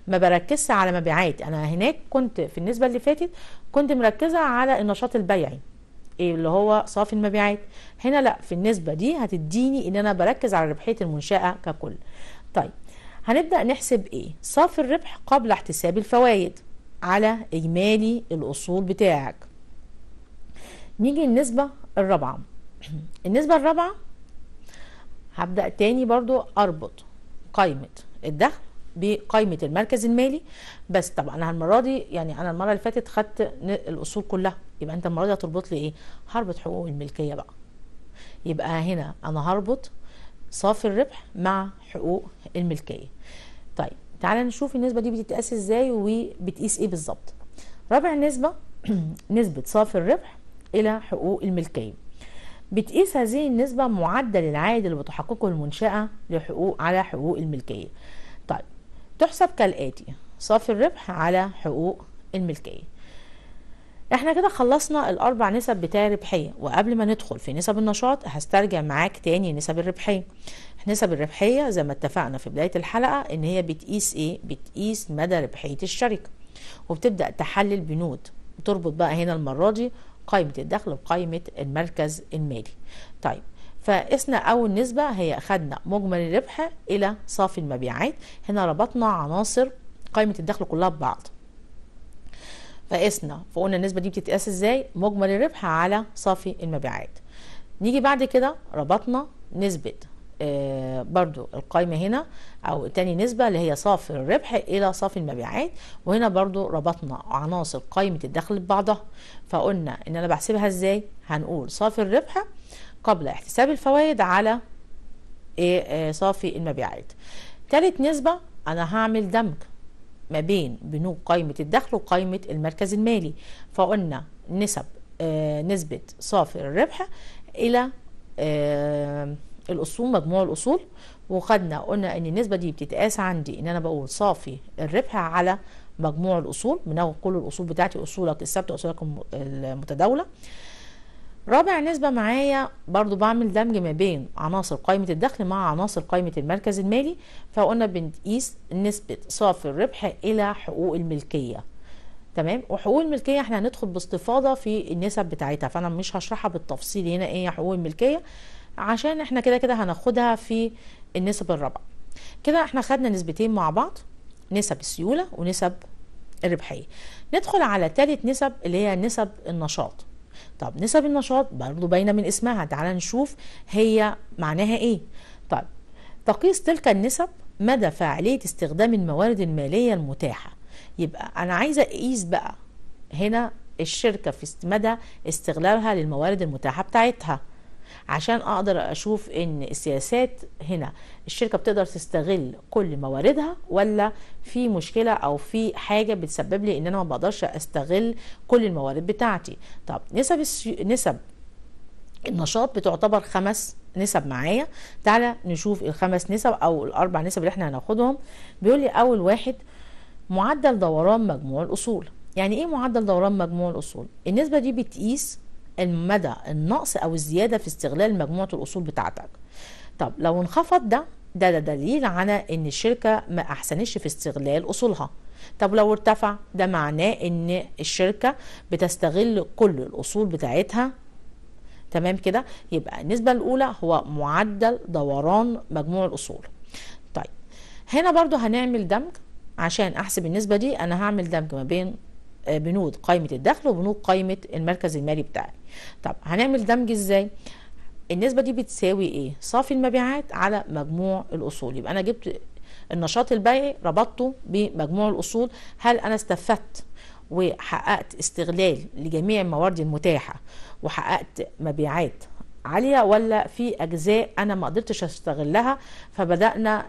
A: ما بركزش على مبيعات انا هناك كنت في النسبه اللي فاتت كنت مركزه على النشاط البيعي ايه اللي هو صافي المبيعات هنا لا في النسبه دي هتديني ان انا بركز على ربحيه المنشاه ككل طيب هنبدا نحسب ايه صافي الربح قبل احتساب الفوائد على اجمالي الاصول بتاعك نيجي النسبه الرابعه [clears throat] النسبه الرابعه هبدا تاني برضو اربط قائمه الدخل بقائمه المركز المالي بس طبعا انا المره دي يعني انا المره اللي فاتت خدت الاصول كلها يبقى انت المره دي هتربط لي ايه هربط حقوق الملكيه بقى يبقى هنا انا هربط صافي الربح مع حقوق الملكيه طيب تعالى نشوف النسبه دي بتتقاس ازاي وبتقيس ايه بالظبط رابع نسبه [clears throat] نسبه صافي الربح الى حقوق الملكيه بتقيس هذه النسبه معدل العائد اللي بتحققه المنشاه لحقوق على حقوق الملكيه طيب تحسب كالاتي صافي الربح على حقوق الملكيه احنا كده خلصنا الاربع نسب بتاع الربحيه وقبل ما ندخل في نسب النشاط هسترجع معاك تاني نسب الربحيه نسب الربحيه زي ما اتفقنا في بدايه الحلقه ان هي بتقيس ايه بتقيس مدى ربحيه الشركه وبتبدا تحلل بنود وتربط بقى هنا المره دي قائمه الدخل بقائمه المركز المالي طيب فقسنا اول نسبه هي اخدنا مجمل الربح الى صافي المبيعات هنا ربطنا عناصر قائمه الدخل كلها ببعض فقسنا فقلنا النسبه دي بتتقاس ازاي مجمل الربح على صافي المبيعات نيجي بعد كده ربطنا نسبه آه، برضو القايمة هنا أو تاني نسبة اللي هي صافي الربح إلى صافي المبيعات وهنا برضو ربطنا عناصر قايمة الدخل ببعضها فقلنا إن أنا بحسبها إزاي هنقول صافي الربح قبل احتساب الفوائد على إيه، آه، صافي المبيعات تالت نسبة أنا هعمل دمج ما بين بنوك قائمة الدخل وقائمة المركز المالي فقلنا نسب آه، نسبة صافي الربح إلى آه، الاصول مجموع الاصول وخدنا قلنا ان النسبه دي بتتقاس عندي ان انا بقول صافي الربح على مجموع الاصول بناخد كل الاصول بتاعتي اصولك الثابته واصولك المتداوله رابع نسبة معايا برضو بعمل دمج ما بين عناصر قائمة الدخل مع عناصر قائمة المركز المالي فقلنا بنقيس نسبة صافي الربح إلى حقوق الملكية تمام وحقوق الملكية احنا هندخل باستفاضة في النسب بتاعتها فأنا مش هشرحها بالتفصيل هنا ايه حقوق الملكية عشان احنا كده كده هناخدها في النسب الرابعة كده احنا خدنا نسبتين مع بعض نسب السيولة ونسب الربحية ندخل على ثالث نسب اللي هي نسب النشاط طب نسب النشاط برضو باينه من اسمها تعال نشوف هي معناها ايه طب تقيس تلك النسب مدى فاعليه استخدام الموارد الماليه المتاحه يبقى انا عايزه اقيس بقى هنا الشركه في مدى استغلالها للموارد المتاحه بتاعتها عشان اقدر اشوف ان السياسات هنا الشركه بتقدر تستغل كل مواردها ولا في مشكله او في حاجه بتسبب لي ان انا ما بقدرش استغل كل الموارد بتاعتي طب نسب نسب النشاط بتعتبر خمس نسب معايا تعالى نشوف الخمس نسب او الاربع نسب اللي احنا هناخدهم بيقول لي اول واحد معدل دوران مجموع الاصول يعني ايه معدل دوران مجموع الاصول النسبه دي بتقيس مدى النقص او الزياده في استغلال مجموعه الاصول بتاعتك طب لو انخفض ده ده, ده دليل على ان الشركه ما احسنتش في استغلال اصولها طب لو ارتفع ده معناه ان الشركه بتستغل كل الاصول بتاعتها تمام كده يبقى النسبه الاولى هو معدل دوران مجموع الاصول طيب هنا برضو هنعمل دمج عشان احسب النسبه دي انا هعمل دمج ما بين آه، بنود قائمه الدخل وبنود قائمه المركز المالي بتاعي طب هنعمل دمج ازاي النسبه دي بتساوي ايه صافي المبيعات على مجموع الاصول يبقى انا جبت النشاط البيعي ربطته بمجموع الاصول هل انا استفدت وحققت استغلال لجميع الموارد المتاحه وحققت مبيعات عاليه ولا في اجزاء انا ما قدرتش استغلها فبدانا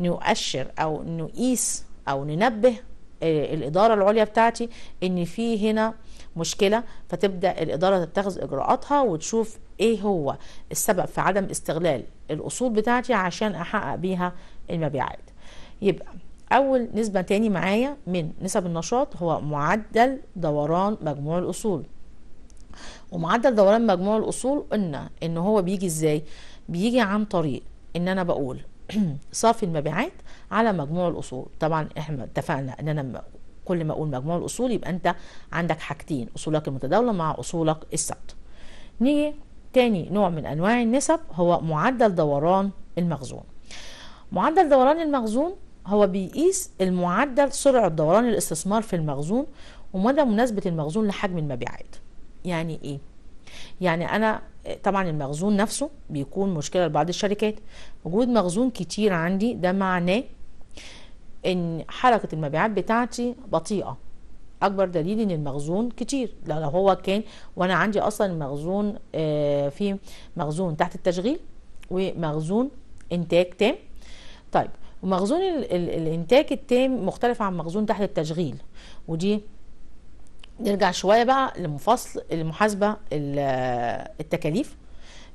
A: نؤشر او نقيس او ننبه آه، الاداره العليا بتاعتي ان في هنا مشكله فتبدا الاداره تتخذ اجراءاتها وتشوف ايه هو السبب في عدم استغلال الاصول بتاعتي عشان احقق بيها المبيعات يبقى اول نسبه تاني معايا من نسب النشاط هو معدل دوران مجموع الاصول ومعدل دوران مجموع الاصول قلنا ان هو بيجي ازاي بيجي عن طريق ان انا بقول [clears throat] صافي المبيعات على مجموع الاصول طبعا احنا اتفقنا ان انا كل ما اقول مجموع الاصول يبقى انت عندك حاجتين اصولك المتداوله مع اصولك الثابته نيجي تاني نوع من انواع النسب هو معدل دوران المخزون معدل دوران المخزون هو بيقيس المعدل سرعه دوران الاستثمار في المخزون ومدى مناسبه المخزون لحجم المبيعات يعني ايه يعني انا طبعا المخزون نفسه بيكون مشكله لبعض الشركات وجود مخزون كتير عندي ده معناه ان حركه المبيعات بتاعتي بطيئه اكبر دليل ان المخزون كتير لو هو كان وانا عندي اصلا مخزون آه، في مخزون تحت التشغيل ومخزون انتاج تام طيب ومخزون الانتاج التام مختلف عن مخزون تحت التشغيل ودي نرجع شويه بقى لمفصل المحاسبه التكاليف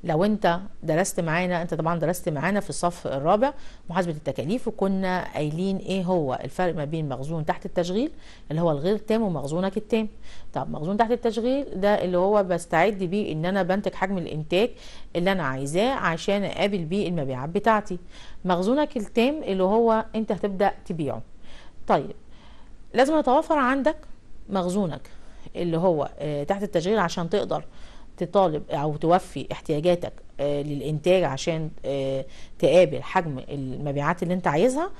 A: لو انت درست معانا انت طبعا درست معانا في الصف الرابع محاسبه التكاليف وكنا قايلين ايه هو الفرق ما بين مخزون تحت التشغيل اللي هو الغير تام ومخزونك التام طب مخزون تحت التشغيل ده اللي هو بستعد بيه ان انا بنتج حجم الانتاج اللي انا عايزاه عشان اقابل بيه المبيعات بتاعتي مخزونك التام اللي هو انت هتبدا تبيعه طيب لازم يتوفر عندك مخزونك اللي هو آه، تحت التشغيل عشان تقدر تطالب او توفي احتياجاتك آه، للانتاج عشان آه، تقابل حجم المبيعات اللي انت عايزها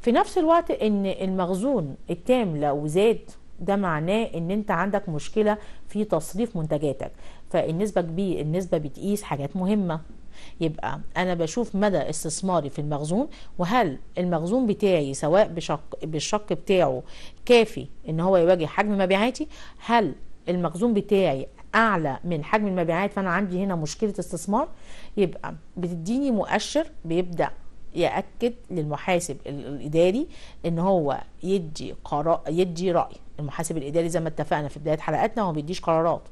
A: في نفس الوقت ان المخزون التام لو زاد ده معناه ان انت عندك مشكله في تصريف منتجاتك فالنسبه كبير النسبه بتقيس حاجات مهمه يبقى انا بشوف مدى استثماري في المخزون وهل المخزون بتاعي سواء بشق بالشق بتاعه كافي ان هو يواجه حجم مبيعاتي هل المخزون بتاعي اعلى من حجم المبيعات فانا عندي هنا مشكله استثمار يبقى بتديني مؤشر بيبدا ياكد للمحاسب الاداري ان هو يدي قرار يدي راي المحاسب الاداري زي ما اتفقنا في بدايه حلقاتنا هو ما بيديش قرارات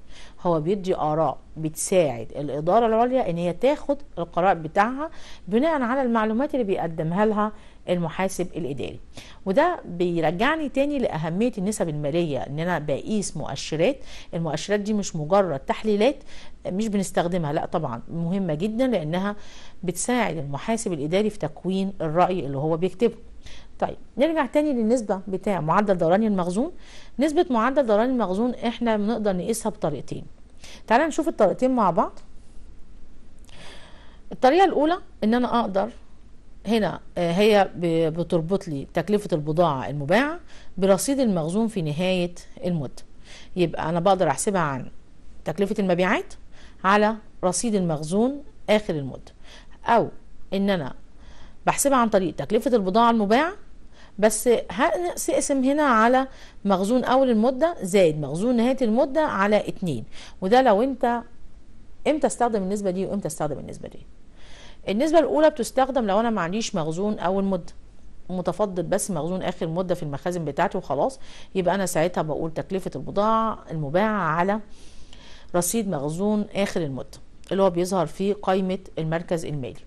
A: هو بيدي آراء بتساعد الإدارة العليا إن هي تاخد القرار بتاعها بناء على المعلومات اللي بيقدمها لها المحاسب الإداري وده بيرجعني تاني لأهمية النسب المالية إن أنا بقيس مؤشرات المؤشرات دي مش مجرد تحليلات مش بنستخدمها لا طبعا مهمة جدا لأنها بتساعد المحاسب الإداري في تكوين الرأي اللي هو بيكتبه طيب نرجع تاني للنسبة بتاع معدل دوران المخزون نسبة معدل دوران المخزون احنا بنقدر نقيسها بطريقتين تعالى نشوف الطريقتين مع بعض الطريقه الاولى ان انا اقدر هنا آه، هي بتربط لي تكلفه البضاعه المباعه برصيد المخزون في نهايه المده يبقى انا بقدر احسبها عن تكلفه المبيعات على رصيد المخزون اخر المده او ان انا بحسبها عن طريق تكلفه البضاعه المباعه بس هنقسم هنا على مخزون اول المده زائد مخزون نهايه المده على 2 وده لو انت امتى استخدم النسبه دي وامتى استخدم النسبه دي النسبه الاولى بتستخدم لو انا معليش مخزون اول مده متفضل بس مخزون اخر مده في المخازن بتاعتي وخلاص يبقى انا ساعتها بقول تكلفه البضاعه المباعه على رصيد مخزون اخر المده اللي هو بيظهر في قائمه المركز المالي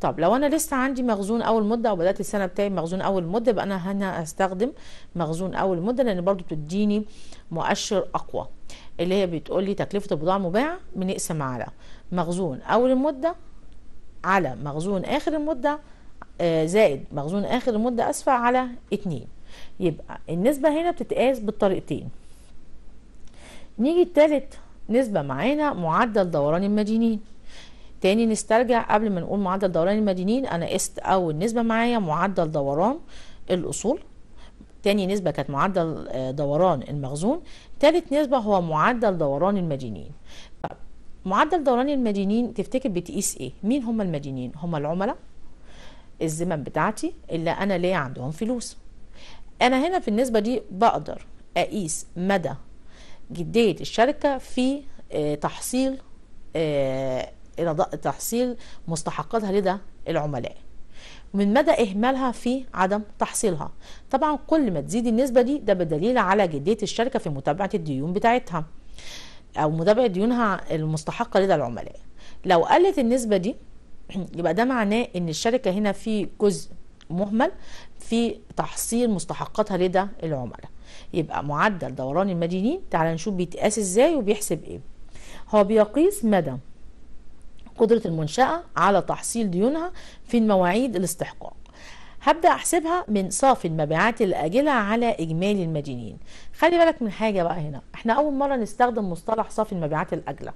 A: طب لو انا لسه عندي مخزون اول مده او بدات السنه بتاعي مخزون اول مده يبقى انا هنا هستخدم مخزون اول مده لان برضو بتديني مؤشر اقوى اللي هي بتقول لي تكلفه البضاعه المباعه بنقسم على مخزون اول المده على مخزون اخر المده آه، زائد مخزون اخر المده اسفل على اتنين يبقى النسبه هنا بتتقاس بالطريقتين نيجي التالت نسبه معانا معدل دوران المدينين تاني نسترجع قبل ما نقول معدل دوران المدينين انا قست اول نسبه معايا معدل دوران الاصول تاني نسبة كانت معدل آه، دوران المخزون تالت نسبة هو معدل دوران المدينين معدل دوران المدينين تفتكر بتقيس ايه مين هم المدينين هم العملاء الزمن بتاعتي اللي انا ليه عندهم فلوس انا هنا في النسبة دي بقدر اقيس مدى جدية الشركة في آه، تحصيل آه، الى تحصيل مستحقاتها لدى العملاء من مدى اهمالها في عدم تحصيلها طبعا كل ما تزيد النسبه دي ده بدليل على جديه الشركه في متابعه الديون بتاعتها او متابعه ديونها المستحقه لدى العملاء لو قلت النسبه دي [clears throat] يبقى ده معناه ان الشركه هنا في جزء مهمل في تحصيل مستحقاتها لدى العملاء يبقى معدل دوران المدينين تعال نشوف بيتقاس ازاي وبيحسب ايه هو بيقيس مدى قدرة المنشأة على تحصيل ديونها في المواعيد الاستحقاق هبدأ أحسبها من صافي المبيعات الآجلة على إجمالي المدينين خلي بالك من حاجة بقى هنا احنا أول مرة نستخدم مصطلح صافي المبيعات الآجلة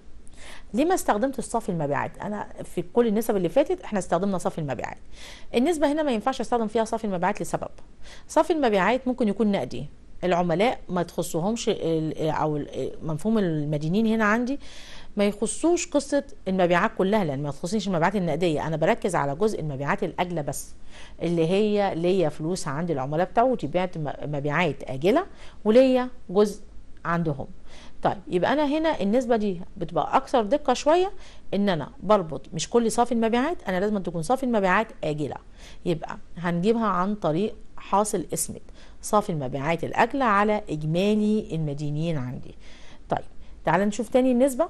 A: ليه ما استخدمتش صافي المبيعات انا في كل النسب اللي فاتت احنا استخدمنا صافي المبيعات النسبه هنا ما ينفعش استخدم فيها صافي المبيعات لسبب صافي المبيعات ممكن يكون نقدي العملاء ما تخصهمش او مفهوم المدينين هنا عندي ما يخصوش قصه المبيعات كلها لان ما تخصنيش المبيعات النقديه انا بركز على جزء المبيعات الاجله بس اللي هي ليا فلوس عند العملاء بتوعي بعت مبيعات اجله وليا جزء عندهم طيب يبقى انا هنا النسبه دي بتبقى اكثر دقه شويه ان انا بربط مش كل صافي المبيعات انا لازم تكون صافي المبيعات اجله يبقى هنجيبها عن طريق حاصل اسمت صافي المبيعات الاجله على اجمالي المدينين عندي طيب تعال نشوف تاني النسبه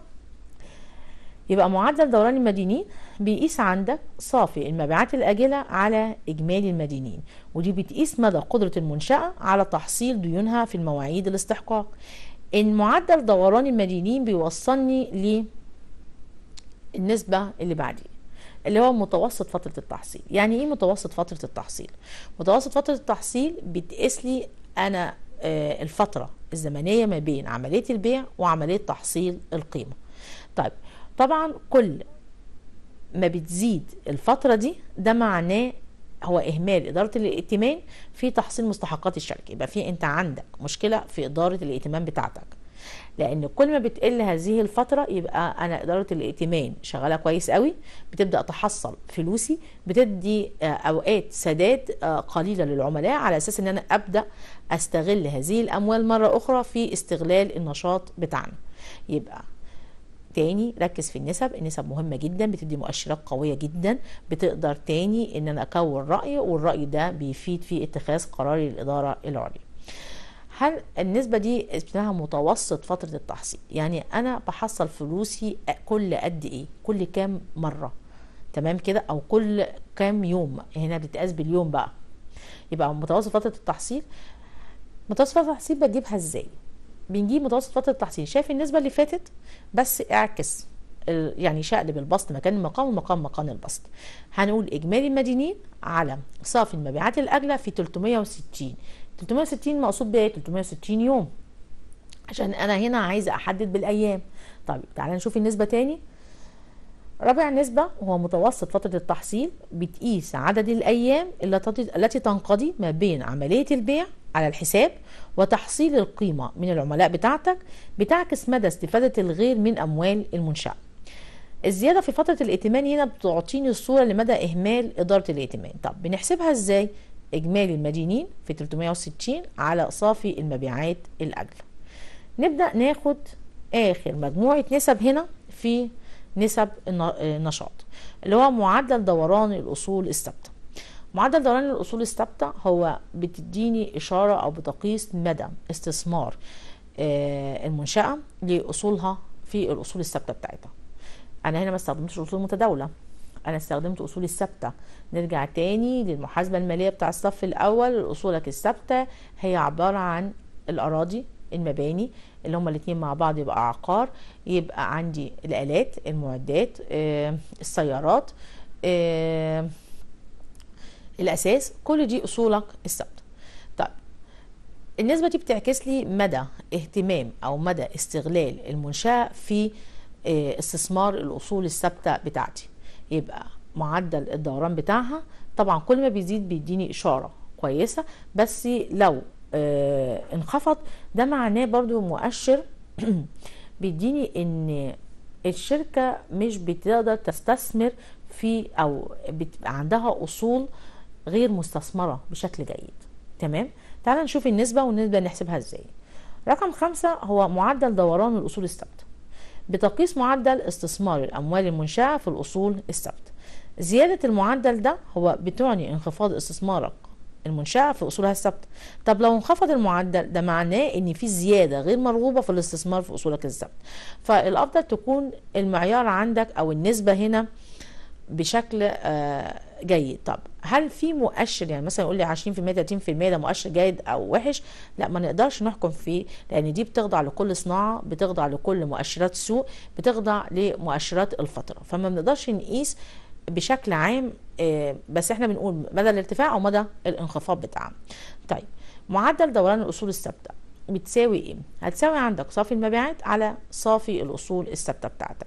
A: يبقى معدل دوران المدينين بيقيس عندك صافي المبيعات الآجلة على إجمالي المدينين ودي بتقيس مدى قدرة المنشأة على تحصيل ديونها في المواعيد الاستحقاق المعدل دوران المدينين بيوصلني للنسبة اللي بعديه اللي هو متوسط فترة التحصيل يعني ايه متوسط فترة التحصيل متوسط فترة التحصيل بتقيس لي انا آه، الفترة الزمنية ما بين عملية البيع وعملية تحصيل القيمة طيب طبعا كل ما بتزيد الفترة دي ده معناه هو اهمال اداره الائتمان في تحصيل مستحقات الشركه يبقى في انت عندك مشكله في اداره الائتمان بتاعتك لان كل ما بتقل هذه الفتره يبقى انا اداره الائتمان شغاله كويس قوي بتبدا تحصل فلوسي بتدي آه، اوقات سداد آه، قليله للعملاء على اساس ان انا ابدا استغل هذه الاموال مره اخرى في استغلال النشاط بتاعنا يبقى تاني ركز في النسب النسب مهمه جدا بتدي مؤشرات قويه جدا بتقدر تاني ان انا اكون راي والراي ده بيفيد في اتخاذ قراري الاداره العليا هل النسبه دي اسمها متوسط فتره التحصيل يعني انا بحصل فلوسي كل قد ايه كل كام مره تمام كده او كل كام يوم هنا بتتقاس باليوم بقى يبقى متوسط فتره التحصيل متوسط فتره التحصيل بجيبها ازاي بنجيب متوسط فتره التحصيل شايف النسبه اللي فاتت بس اعكس يعني شقلب البسط مكان المقام ومقام مقام البسط هنقول اجمالي المدينين على صافي المبيعات الاجله في 360 360 مقصود بايه 360 يوم عشان انا هنا عايزه احدد بالايام طيب تعالى نشوف النسبه تاني رابع نسبة هو متوسط فترة التحصيل بتقيس عدد الأيام التي تنقضي ما بين عملية البيع على الحساب وتحصيل القيمة من العملاء بتاعتك بتعكس مدى استفادة الغير من أموال المنشأة الزيادة في فترة الائتمان هنا بتعطيني الصورة لمدى إهمال إدارة الائتمان طب بنحسبها إزاي؟ إجمالي المدينين في 360 على صافي المبيعات الأجل نبدأ ناخد آخر مجموعة نسب هنا في نسب النشاط آه، اللي هو معدل دوران الأصول الثابتة معدل دوران الاصول الثابته هو بتديني اشاره او بتقيس مدى استثمار آه، المنشاه لاصولها في الاصول الثابته بتاعتها انا هنا ما استخدمتش اصول متداوله انا استخدمت اصول الثابته نرجع تاني للمحاسبه الماليه بتاع الصف الاول اصولك الثابته هي عباره عن الاراضي المباني اللي هما الاثنين مع بعض يبقى عقار يبقى عندي الالات المعدات آه، السيارات آه، الاساس كل دي اصولك الثابته طيب النسبه دي بتعكس لي مدى اهتمام او مدى استغلال المنشاه في آه، استثمار الاصول الثابته بتاعتي يبقى معدل الدوران بتاعها طبعا كل ما بيزيد بيديني اشاره كويسه بس لو آه انخفض ده معناه برضو مؤشر [clears throat] بيديني ان الشركه مش بتقدر تستثمر في او بتبقى عندها اصول آه غير مستثمرة بشكل جيد تمام تعال نشوف النسبة والنسبة نحسبها ازاي رقم خمسة هو معدل دوران الأصول الثابتة بتقيس معدل استثمار الأموال المنشأة في الأصول الثابتة زيادة المعدل ده هو بتعني انخفاض استثمارك المنشأة في أصولها الثابتة طب لو انخفض المعدل ده معناه إن في زيادة غير مرغوبة في الاستثمار في أصولك الثابتة فالأفضل تكون المعيار عندك أو النسبة هنا بشكل آه جيد طب هل في مؤشر يعني مثلا يقول لي 20% 30% ده مؤشر جيد او وحش لا ما نقدرش نحكم فيه لان دي بتخضع لكل صناعه بتخضع لكل مؤشرات سوق بتخضع لمؤشرات الفتره فما بنقدرش نقيس بشكل عام آه، بس احنا بنقول مدى الارتفاع او مدى الانخفاض بتاعها طيب معدل دوران الاصول الثابته بتساوي ايه هتساوي عندك صافي المبيعات على صافي الاصول الثابته بتاعتك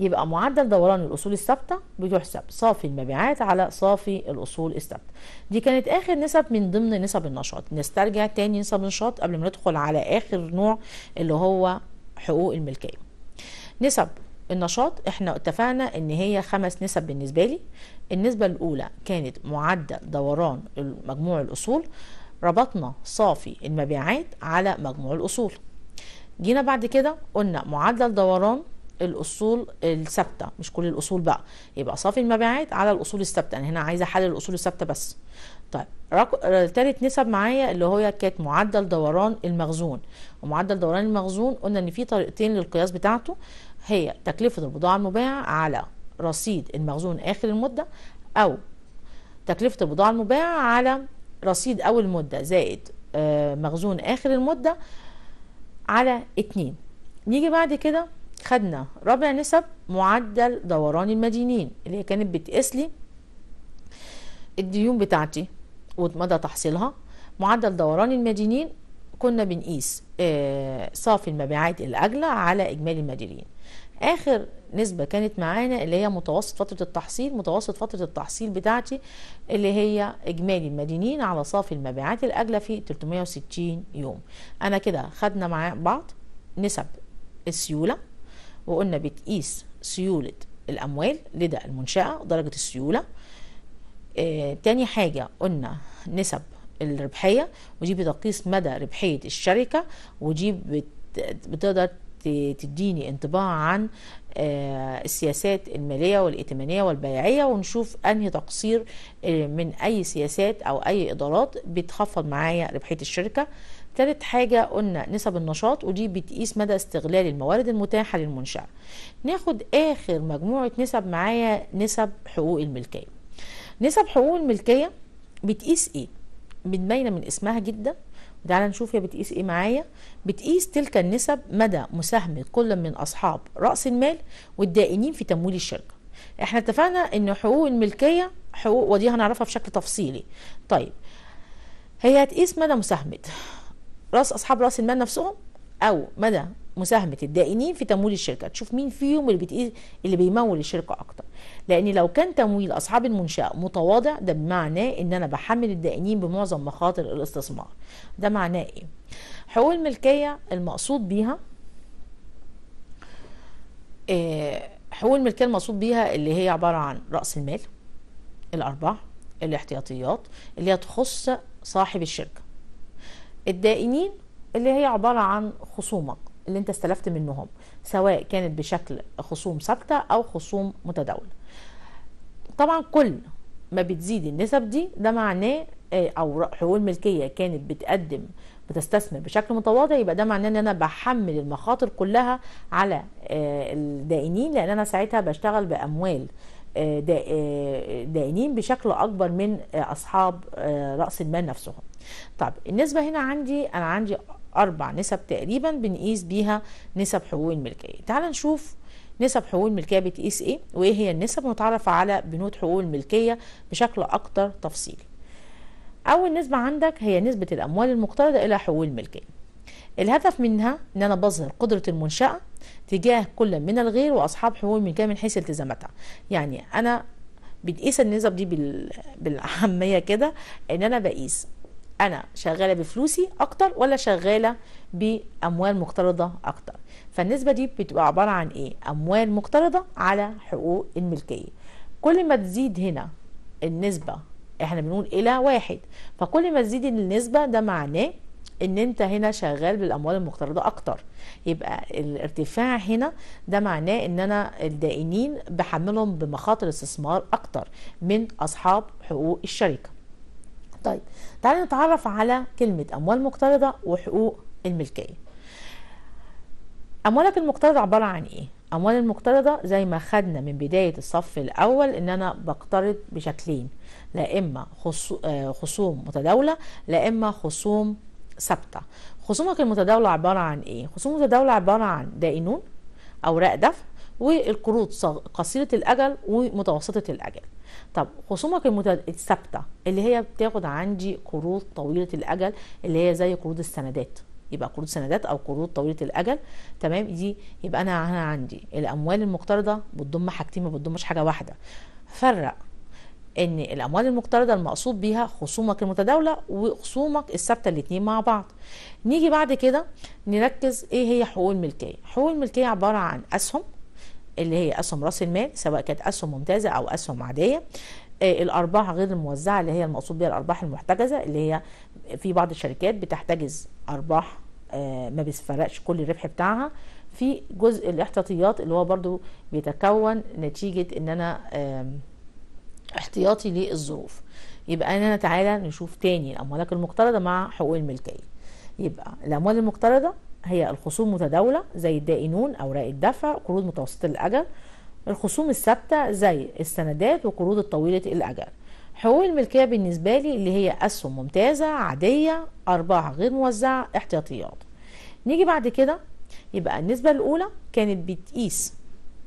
A: يبقى معدل دوران الاصول الثابته بيحسب صافي المبيعات على صافي الاصول الثابته دي كانت اخر نسب من ضمن نسب النشاط نسترجع تاني نسب النشاط قبل ما ندخل على اخر نوع اللي هو حقوق الملكيه نسب النشاط احنا اتفقنا ان هي خمس نسب بالنسبه لي النسبه الاولى كانت معدل دوران مجموع الاصول ربطنا صافي المبيعات على مجموع الاصول جينا بعد كده قلنا معدل دوران الاصول الثابته مش كل الاصول بقى يبقى صافي المبيعات على الاصول الثابته انا يعني هنا عايزه احلل الاصول الثابته بس طيب رك... تالت نسب معايا اللي هو كانت معدل دوران المخزون ومعدل دوران المخزون قلنا ان في طريقتين للقياس بتاعته هي تكلفه البضاعه المباعه على رصيد المخزون اخر المده او تكلفه البضاعه المباعه على رصيد اول مده زائد آه، مخزون اخر المده على اتنين نيجي بعد كده خدنا رابع نسب معدل دوران المدينين اللي هي كانت بتقيس لي الديون بتاعتي ومدى تحصيلها معدل دوران المدينين كنا بنقيس آه، صافي المبيعات الأجلة على إجمالي المدينين آخر نسبة كانت معانا اللي هي متوسط فترة التحصيل متوسط فترة التحصيل بتاعتي اللي هي إجمالي المدينين على صافي المبيعات الأجلة في 360 يوم أنا كده خدنا مع بعض نسب السيولة وقلنا بتقيس سيولة الأموال لدى المنشأة ودرجة السيولة آه، تاني حاجة قلنا نسب الربحية ودي بتقيس مدى ربحية الشركة ودي بتقدر تديني انطباع عن آه، السياسات المالية والائتمانية والبيعية ونشوف أنهي تقصير آه، من أي سياسات أو أي إدارات بتخفض معايا ربحية الشركة تالت حاجة قلنا نسب النشاط ودي بتقيس مدى استغلال الموارد المتاحة للمنشأة ناخد آخر مجموعة نسب معايا نسب حقوق الملكية نسب حقوق الملكية بتقيس ايه بتبين من اسمها جدا تعالى نشوف هي بتقيس ايه معايا بتقيس تلك النسب مدى مساهمة كل من اصحاب رأس المال والدائنين في تمويل الشركة احنا اتفقنا ان حقوق الملكية حقوق ودي هنعرفها بشكل تفصيلي طيب هي هتقيس مدى مساهمة راس اصحاب راس المال نفسهم او مدى مساهمه الدائنين في تمويل الشركه تشوف مين فيهم اللي بتقيد اللي بيمول الشركه اكتر لان لو كان تمويل اصحاب المنشاه متواضع ده معناه ان انا بحمل الدائنين بمعظم مخاطر الاستثمار ده معناه ايه حقوق الملكيه المقصود بيها آه، حقوق الملكيه المقصود بيها اللي هي عباره عن راس المال الارباح الاحتياطيات اللي هي تخص صاحب الشركه الدائنين اللي هي عبارة عن خصومك اللي انت استلفت منهم سواء كانت بشكل خصوم ثابتة او خصوم متداولة طبعا كل ما بتزيد النسب دي ده معناه آه، او حقوق ملكية كانت بتقدم بتستثمر بشكل متواضع يبقى ده معناه ان انا بحمل المخاطر كلها على آه، الدائنين لان انا ساعتها بشتغل باموال آه، دائنين بشكل اكبر من اصحاب راس المال نفسهم طب النسبة هنا عندي أنا عندي أربع نسب تقريبا بنقيس بيها نسب حقوق الملكية تعال نشوف نسب حقوق الملكية بتقيس إيه وإيه هي النسب ونتعرف على بنود حقوق الملكية بشكل أكتر تفصيل أول نسبة عندك هي نسبة الأموال المقترضة إلى حقوق الملكية الهدف منها ان انا بظهر قدره المنشاه تجاه كل من الغير واصحاب حقوق الملكيه من حيث التزاماتها يعني انا بتقيس النسب دي بالاهميه كده ان انا بقيس انا شغاله بفلوسي اكتر ولا شغاله باموال مقترضه اكتر فالنسبه دي بتبقى عباره عن ايه اموال مقترضه على حقوق الملكيه كل ما تزيد هنا النسبه احنا بنقول الى واحد فكل ما تزيد النسبه ده معناه ان انت هنا شغال بالاموال المقترضه اكتر يبقى الارتفاع هنا ده معناه ان انا الدائنين بحملهم بمخاطر استثمار اكتر من اصحاب حقوق الشركه طيب تعالى نتعرف على كلمة أموال مقترضة وحقوق الملكية أموالك المقترضة عبارة عن إيه؟ أموال المقترضة زي ما خدنا من بداية الصف الأول إن أنا بقترض بشكلين لا إما آه، خصوم متداولة لا إما خصوم ثابتة خصومك المتداولة عبارة عن إيه؟ خصوم متداولة عبارة عن دائنون أوراق دفع والقروض قصيره الاجل ومتوسطه الاجل طب خصومك الثابته اللي هي بتاخد عندي قروض طويله الاجل اللي هي زي قروض السندات يبقى قروض سندات او قروض طويله الاجل تمام دي يبقى انا هنا عندي الاموال المقترضه بتضم حاجتين ما بتضمش حاجه واحده فرق ان الاموال المقترضه المقصود بيها خصومك المتداوله وخصومك الثابته الاثنين مع بعض نيجي بعد كده نركز ايه هي حقوق الملكيه حقوق الملكيه عباره عن اسهم اللي هي اسهم راس المال سواء كانت اسهم ممتازه او اسهم عاديه آه، الارباح غير الموزعه اللي هي المقصود بها الارباح المحتجزه اللي هي في بعض الشركات بتحتجز ارباح آه، ما بيفرقش كل الربح بتاعها في جزء الاحتياطيات اللي هو برضو بيتكون نتيجه ان انا احتياطي للظروف يبقى انا تعالى نشوف تاني الاموال المقترضه مع حقوق الملكيه يبقى الاموال المقترضه هي الخصوم متداولة زي الدائنون أوراق الدفع قروض متوسطة الأجل الخصوم الثابتة زي السندات وقروض الطويلة الأجل حقوق الملكية بالنسبة لي اللي هي أسهم ممتازة عادية أرباح غير موزعة احتياطيات نيجي بعد كده يبقى النسبة الأولى كانت بتقيس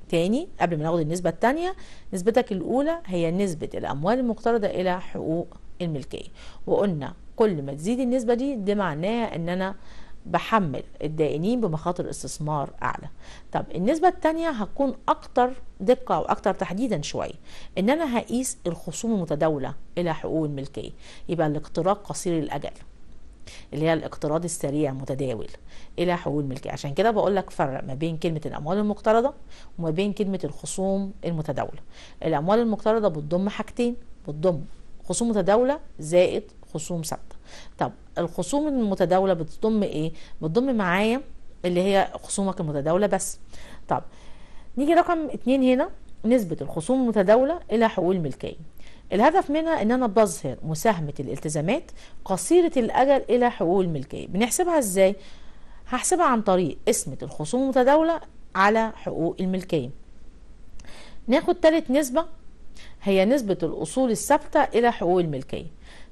A: تاني قبل ما ناخد النسبة التانية نسبتك الأولى هي نسبة الأموال المقترضة إلى حقوق الملكية وقلنا كل ما تزيد النسبة دي ده معناها إن أنا بحمل الدائنين بمخاطر استثمار اعلى طب النسبه الثانيه هتكون اكتر دقه واكتر تحديدا شويه ان انا هقيس الخصوم المتداوله الى حقوق الملكيه يبقى الاقتراض قصير الاجل اللي هي الاقتراض السريع المتداول الى حقوق الملكيه عشان كده بقول لك فرق ما بين كلمه الاموال المقترضه وما بين كلمه الخصوم المتداوله الاموال المقترضه بتضم حاجتين بتضم خصوم متداوله زائد خصوم ثابته طب الخصوم المتداوله بتضم ايه بتضم معايا اللي هي خصومك المتداوله بس طب نيجي رقم اتنين هنا نسبة الخصوم المتداولة إلى حقوق الملكية الهدف منها ان انا بظهر مساهمة الالتزامات قصيرة الاجل الى حقوق الملكية بنحسبها ازاي هحسبها عن طريق قسمة الخصوم المتداولة على حقوق الملكية ناخد تالت نسبة هي نسبة الاصول الثابتة الى حقوق الملكية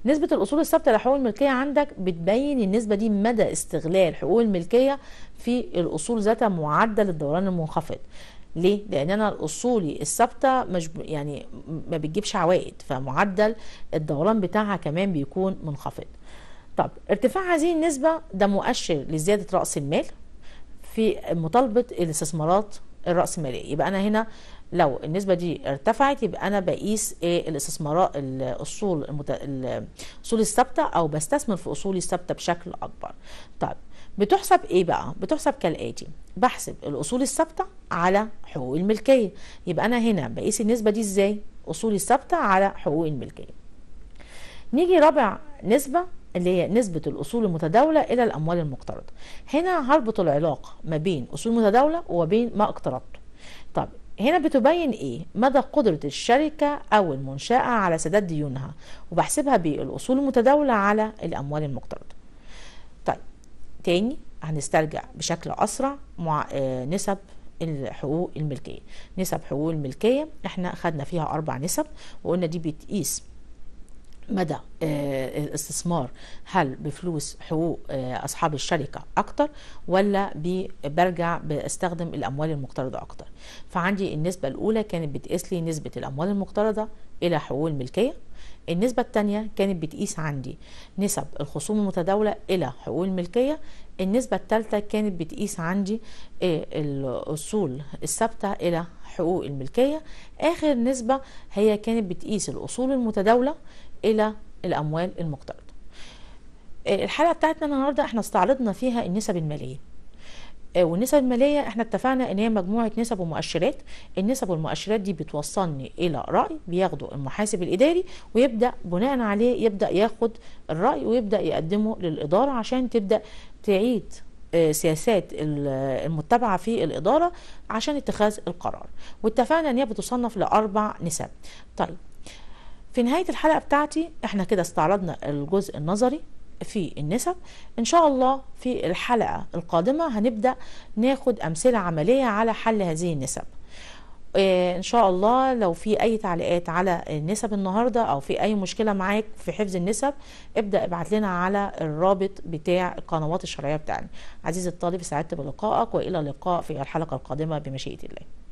A: نسبه الاصول الثابته لحقوق الملكيه عندك بتبين النسبه دي مدى استغلال حقوق الملكيه في الاصول ذاتها معدل الدوران المنخفض ليه؟ لان انا الاصولي الثابته مش يعني ما بتجيبش عوائد فمعدل الدوران بتاعها كمان بيكون منخفض. طب ارتفاع هذه النسبه ده مؤشر لزياده راس المال في مطالبه الاستثمارات الراسماليه يبقى انا هنا لو النسبة دي ارتفعت يبقى أنا بقيس إيه الاستثمارات الأصول المت... الأصول الثابتة أو بستثمر في أصولي الثابتة بشكل أكبر. طيب بتحسب إيه بقى؟ بتحسب كالآتي بحسب الأصول الثابتة على حقوق الملكية يبقى أنا هنا بقيس النسبة دي إزاي؟ أصولي الثابتة على حقوق الملكية. نيجي رابع نسبة اللي هي نسبة الأصول المتداولة إلى الأموال المقترضة هنا هربط العلاقة ما بين أصول متداولة وما بين ما اقترضته هنا بتبين ايه مدى قدرة الشركة او المنشأة على سداد ديونها وبحسبها بالاصول المتداولة على الاموال المقترضة طيب تاني هنسترجع بشكل اسرع مع آه، نسب الحقوق الملكية نسب حقوق الملكية احنا خدنا فيها اربع نسب وقلنا دي بتقيس مدى آه، الاستثمار هل بفلوس حقوق آه، اصحاب الشركه اكتر ولا برجع بستخدم الاموال المقترضه اكتر فعندي النسبه الاولى كانت بتقيس لي نسبه الاموال المقترضه الى حقوق الملكيه النسبة الثانية كانت بتقيس عندي نسب الخصوم المتداولة إلى حقوق الملكية النسبة الثالثة كانت بتقيس عندي آه، الأصول الثابتة إلى حقوق الملكية آخر نسبة هي كانت بتقيس الأصول المتداولة الى الاموال المقترضه آه، الحلقه بتاعتنا النهارده احنا استعرضنا فيها النسب الماليه آه، والنسب الماليه احنا اتفقنا ان هي مجموعه نسب ومؤشرات النسب والمؤشرات دي بتوصلني الى راي بياخده المحاسب الاداري ويبدا بناء عليه يبدا ياخد الراي ويبدا يقدمه للاداره عشان تبدا تعيد آه، سياسات المتبعة في الإدارة عشان اتخاذ القرار واتفقنا أن هي بتصنف لأربع نسب طيب في نهاية الحلقة بتاعتي احنا كده استعرضنا الجزء النظري في النسب ان شاء الله في الحلقة القادمة هنبدأ ناخد امثلة عملية على حل هذه النسب إيه، ان شاء الله لو في اي تعليقات على النسب النهارده او في اي مشكله معاك في حفظ النسب ابدا ابعت لنا على الرابط بتاع القنوات الشرعيه بتاعنا عزيزي الطالب سعدت بلقائك والى اللقاء في الحلقه القادمه بمشيئه الله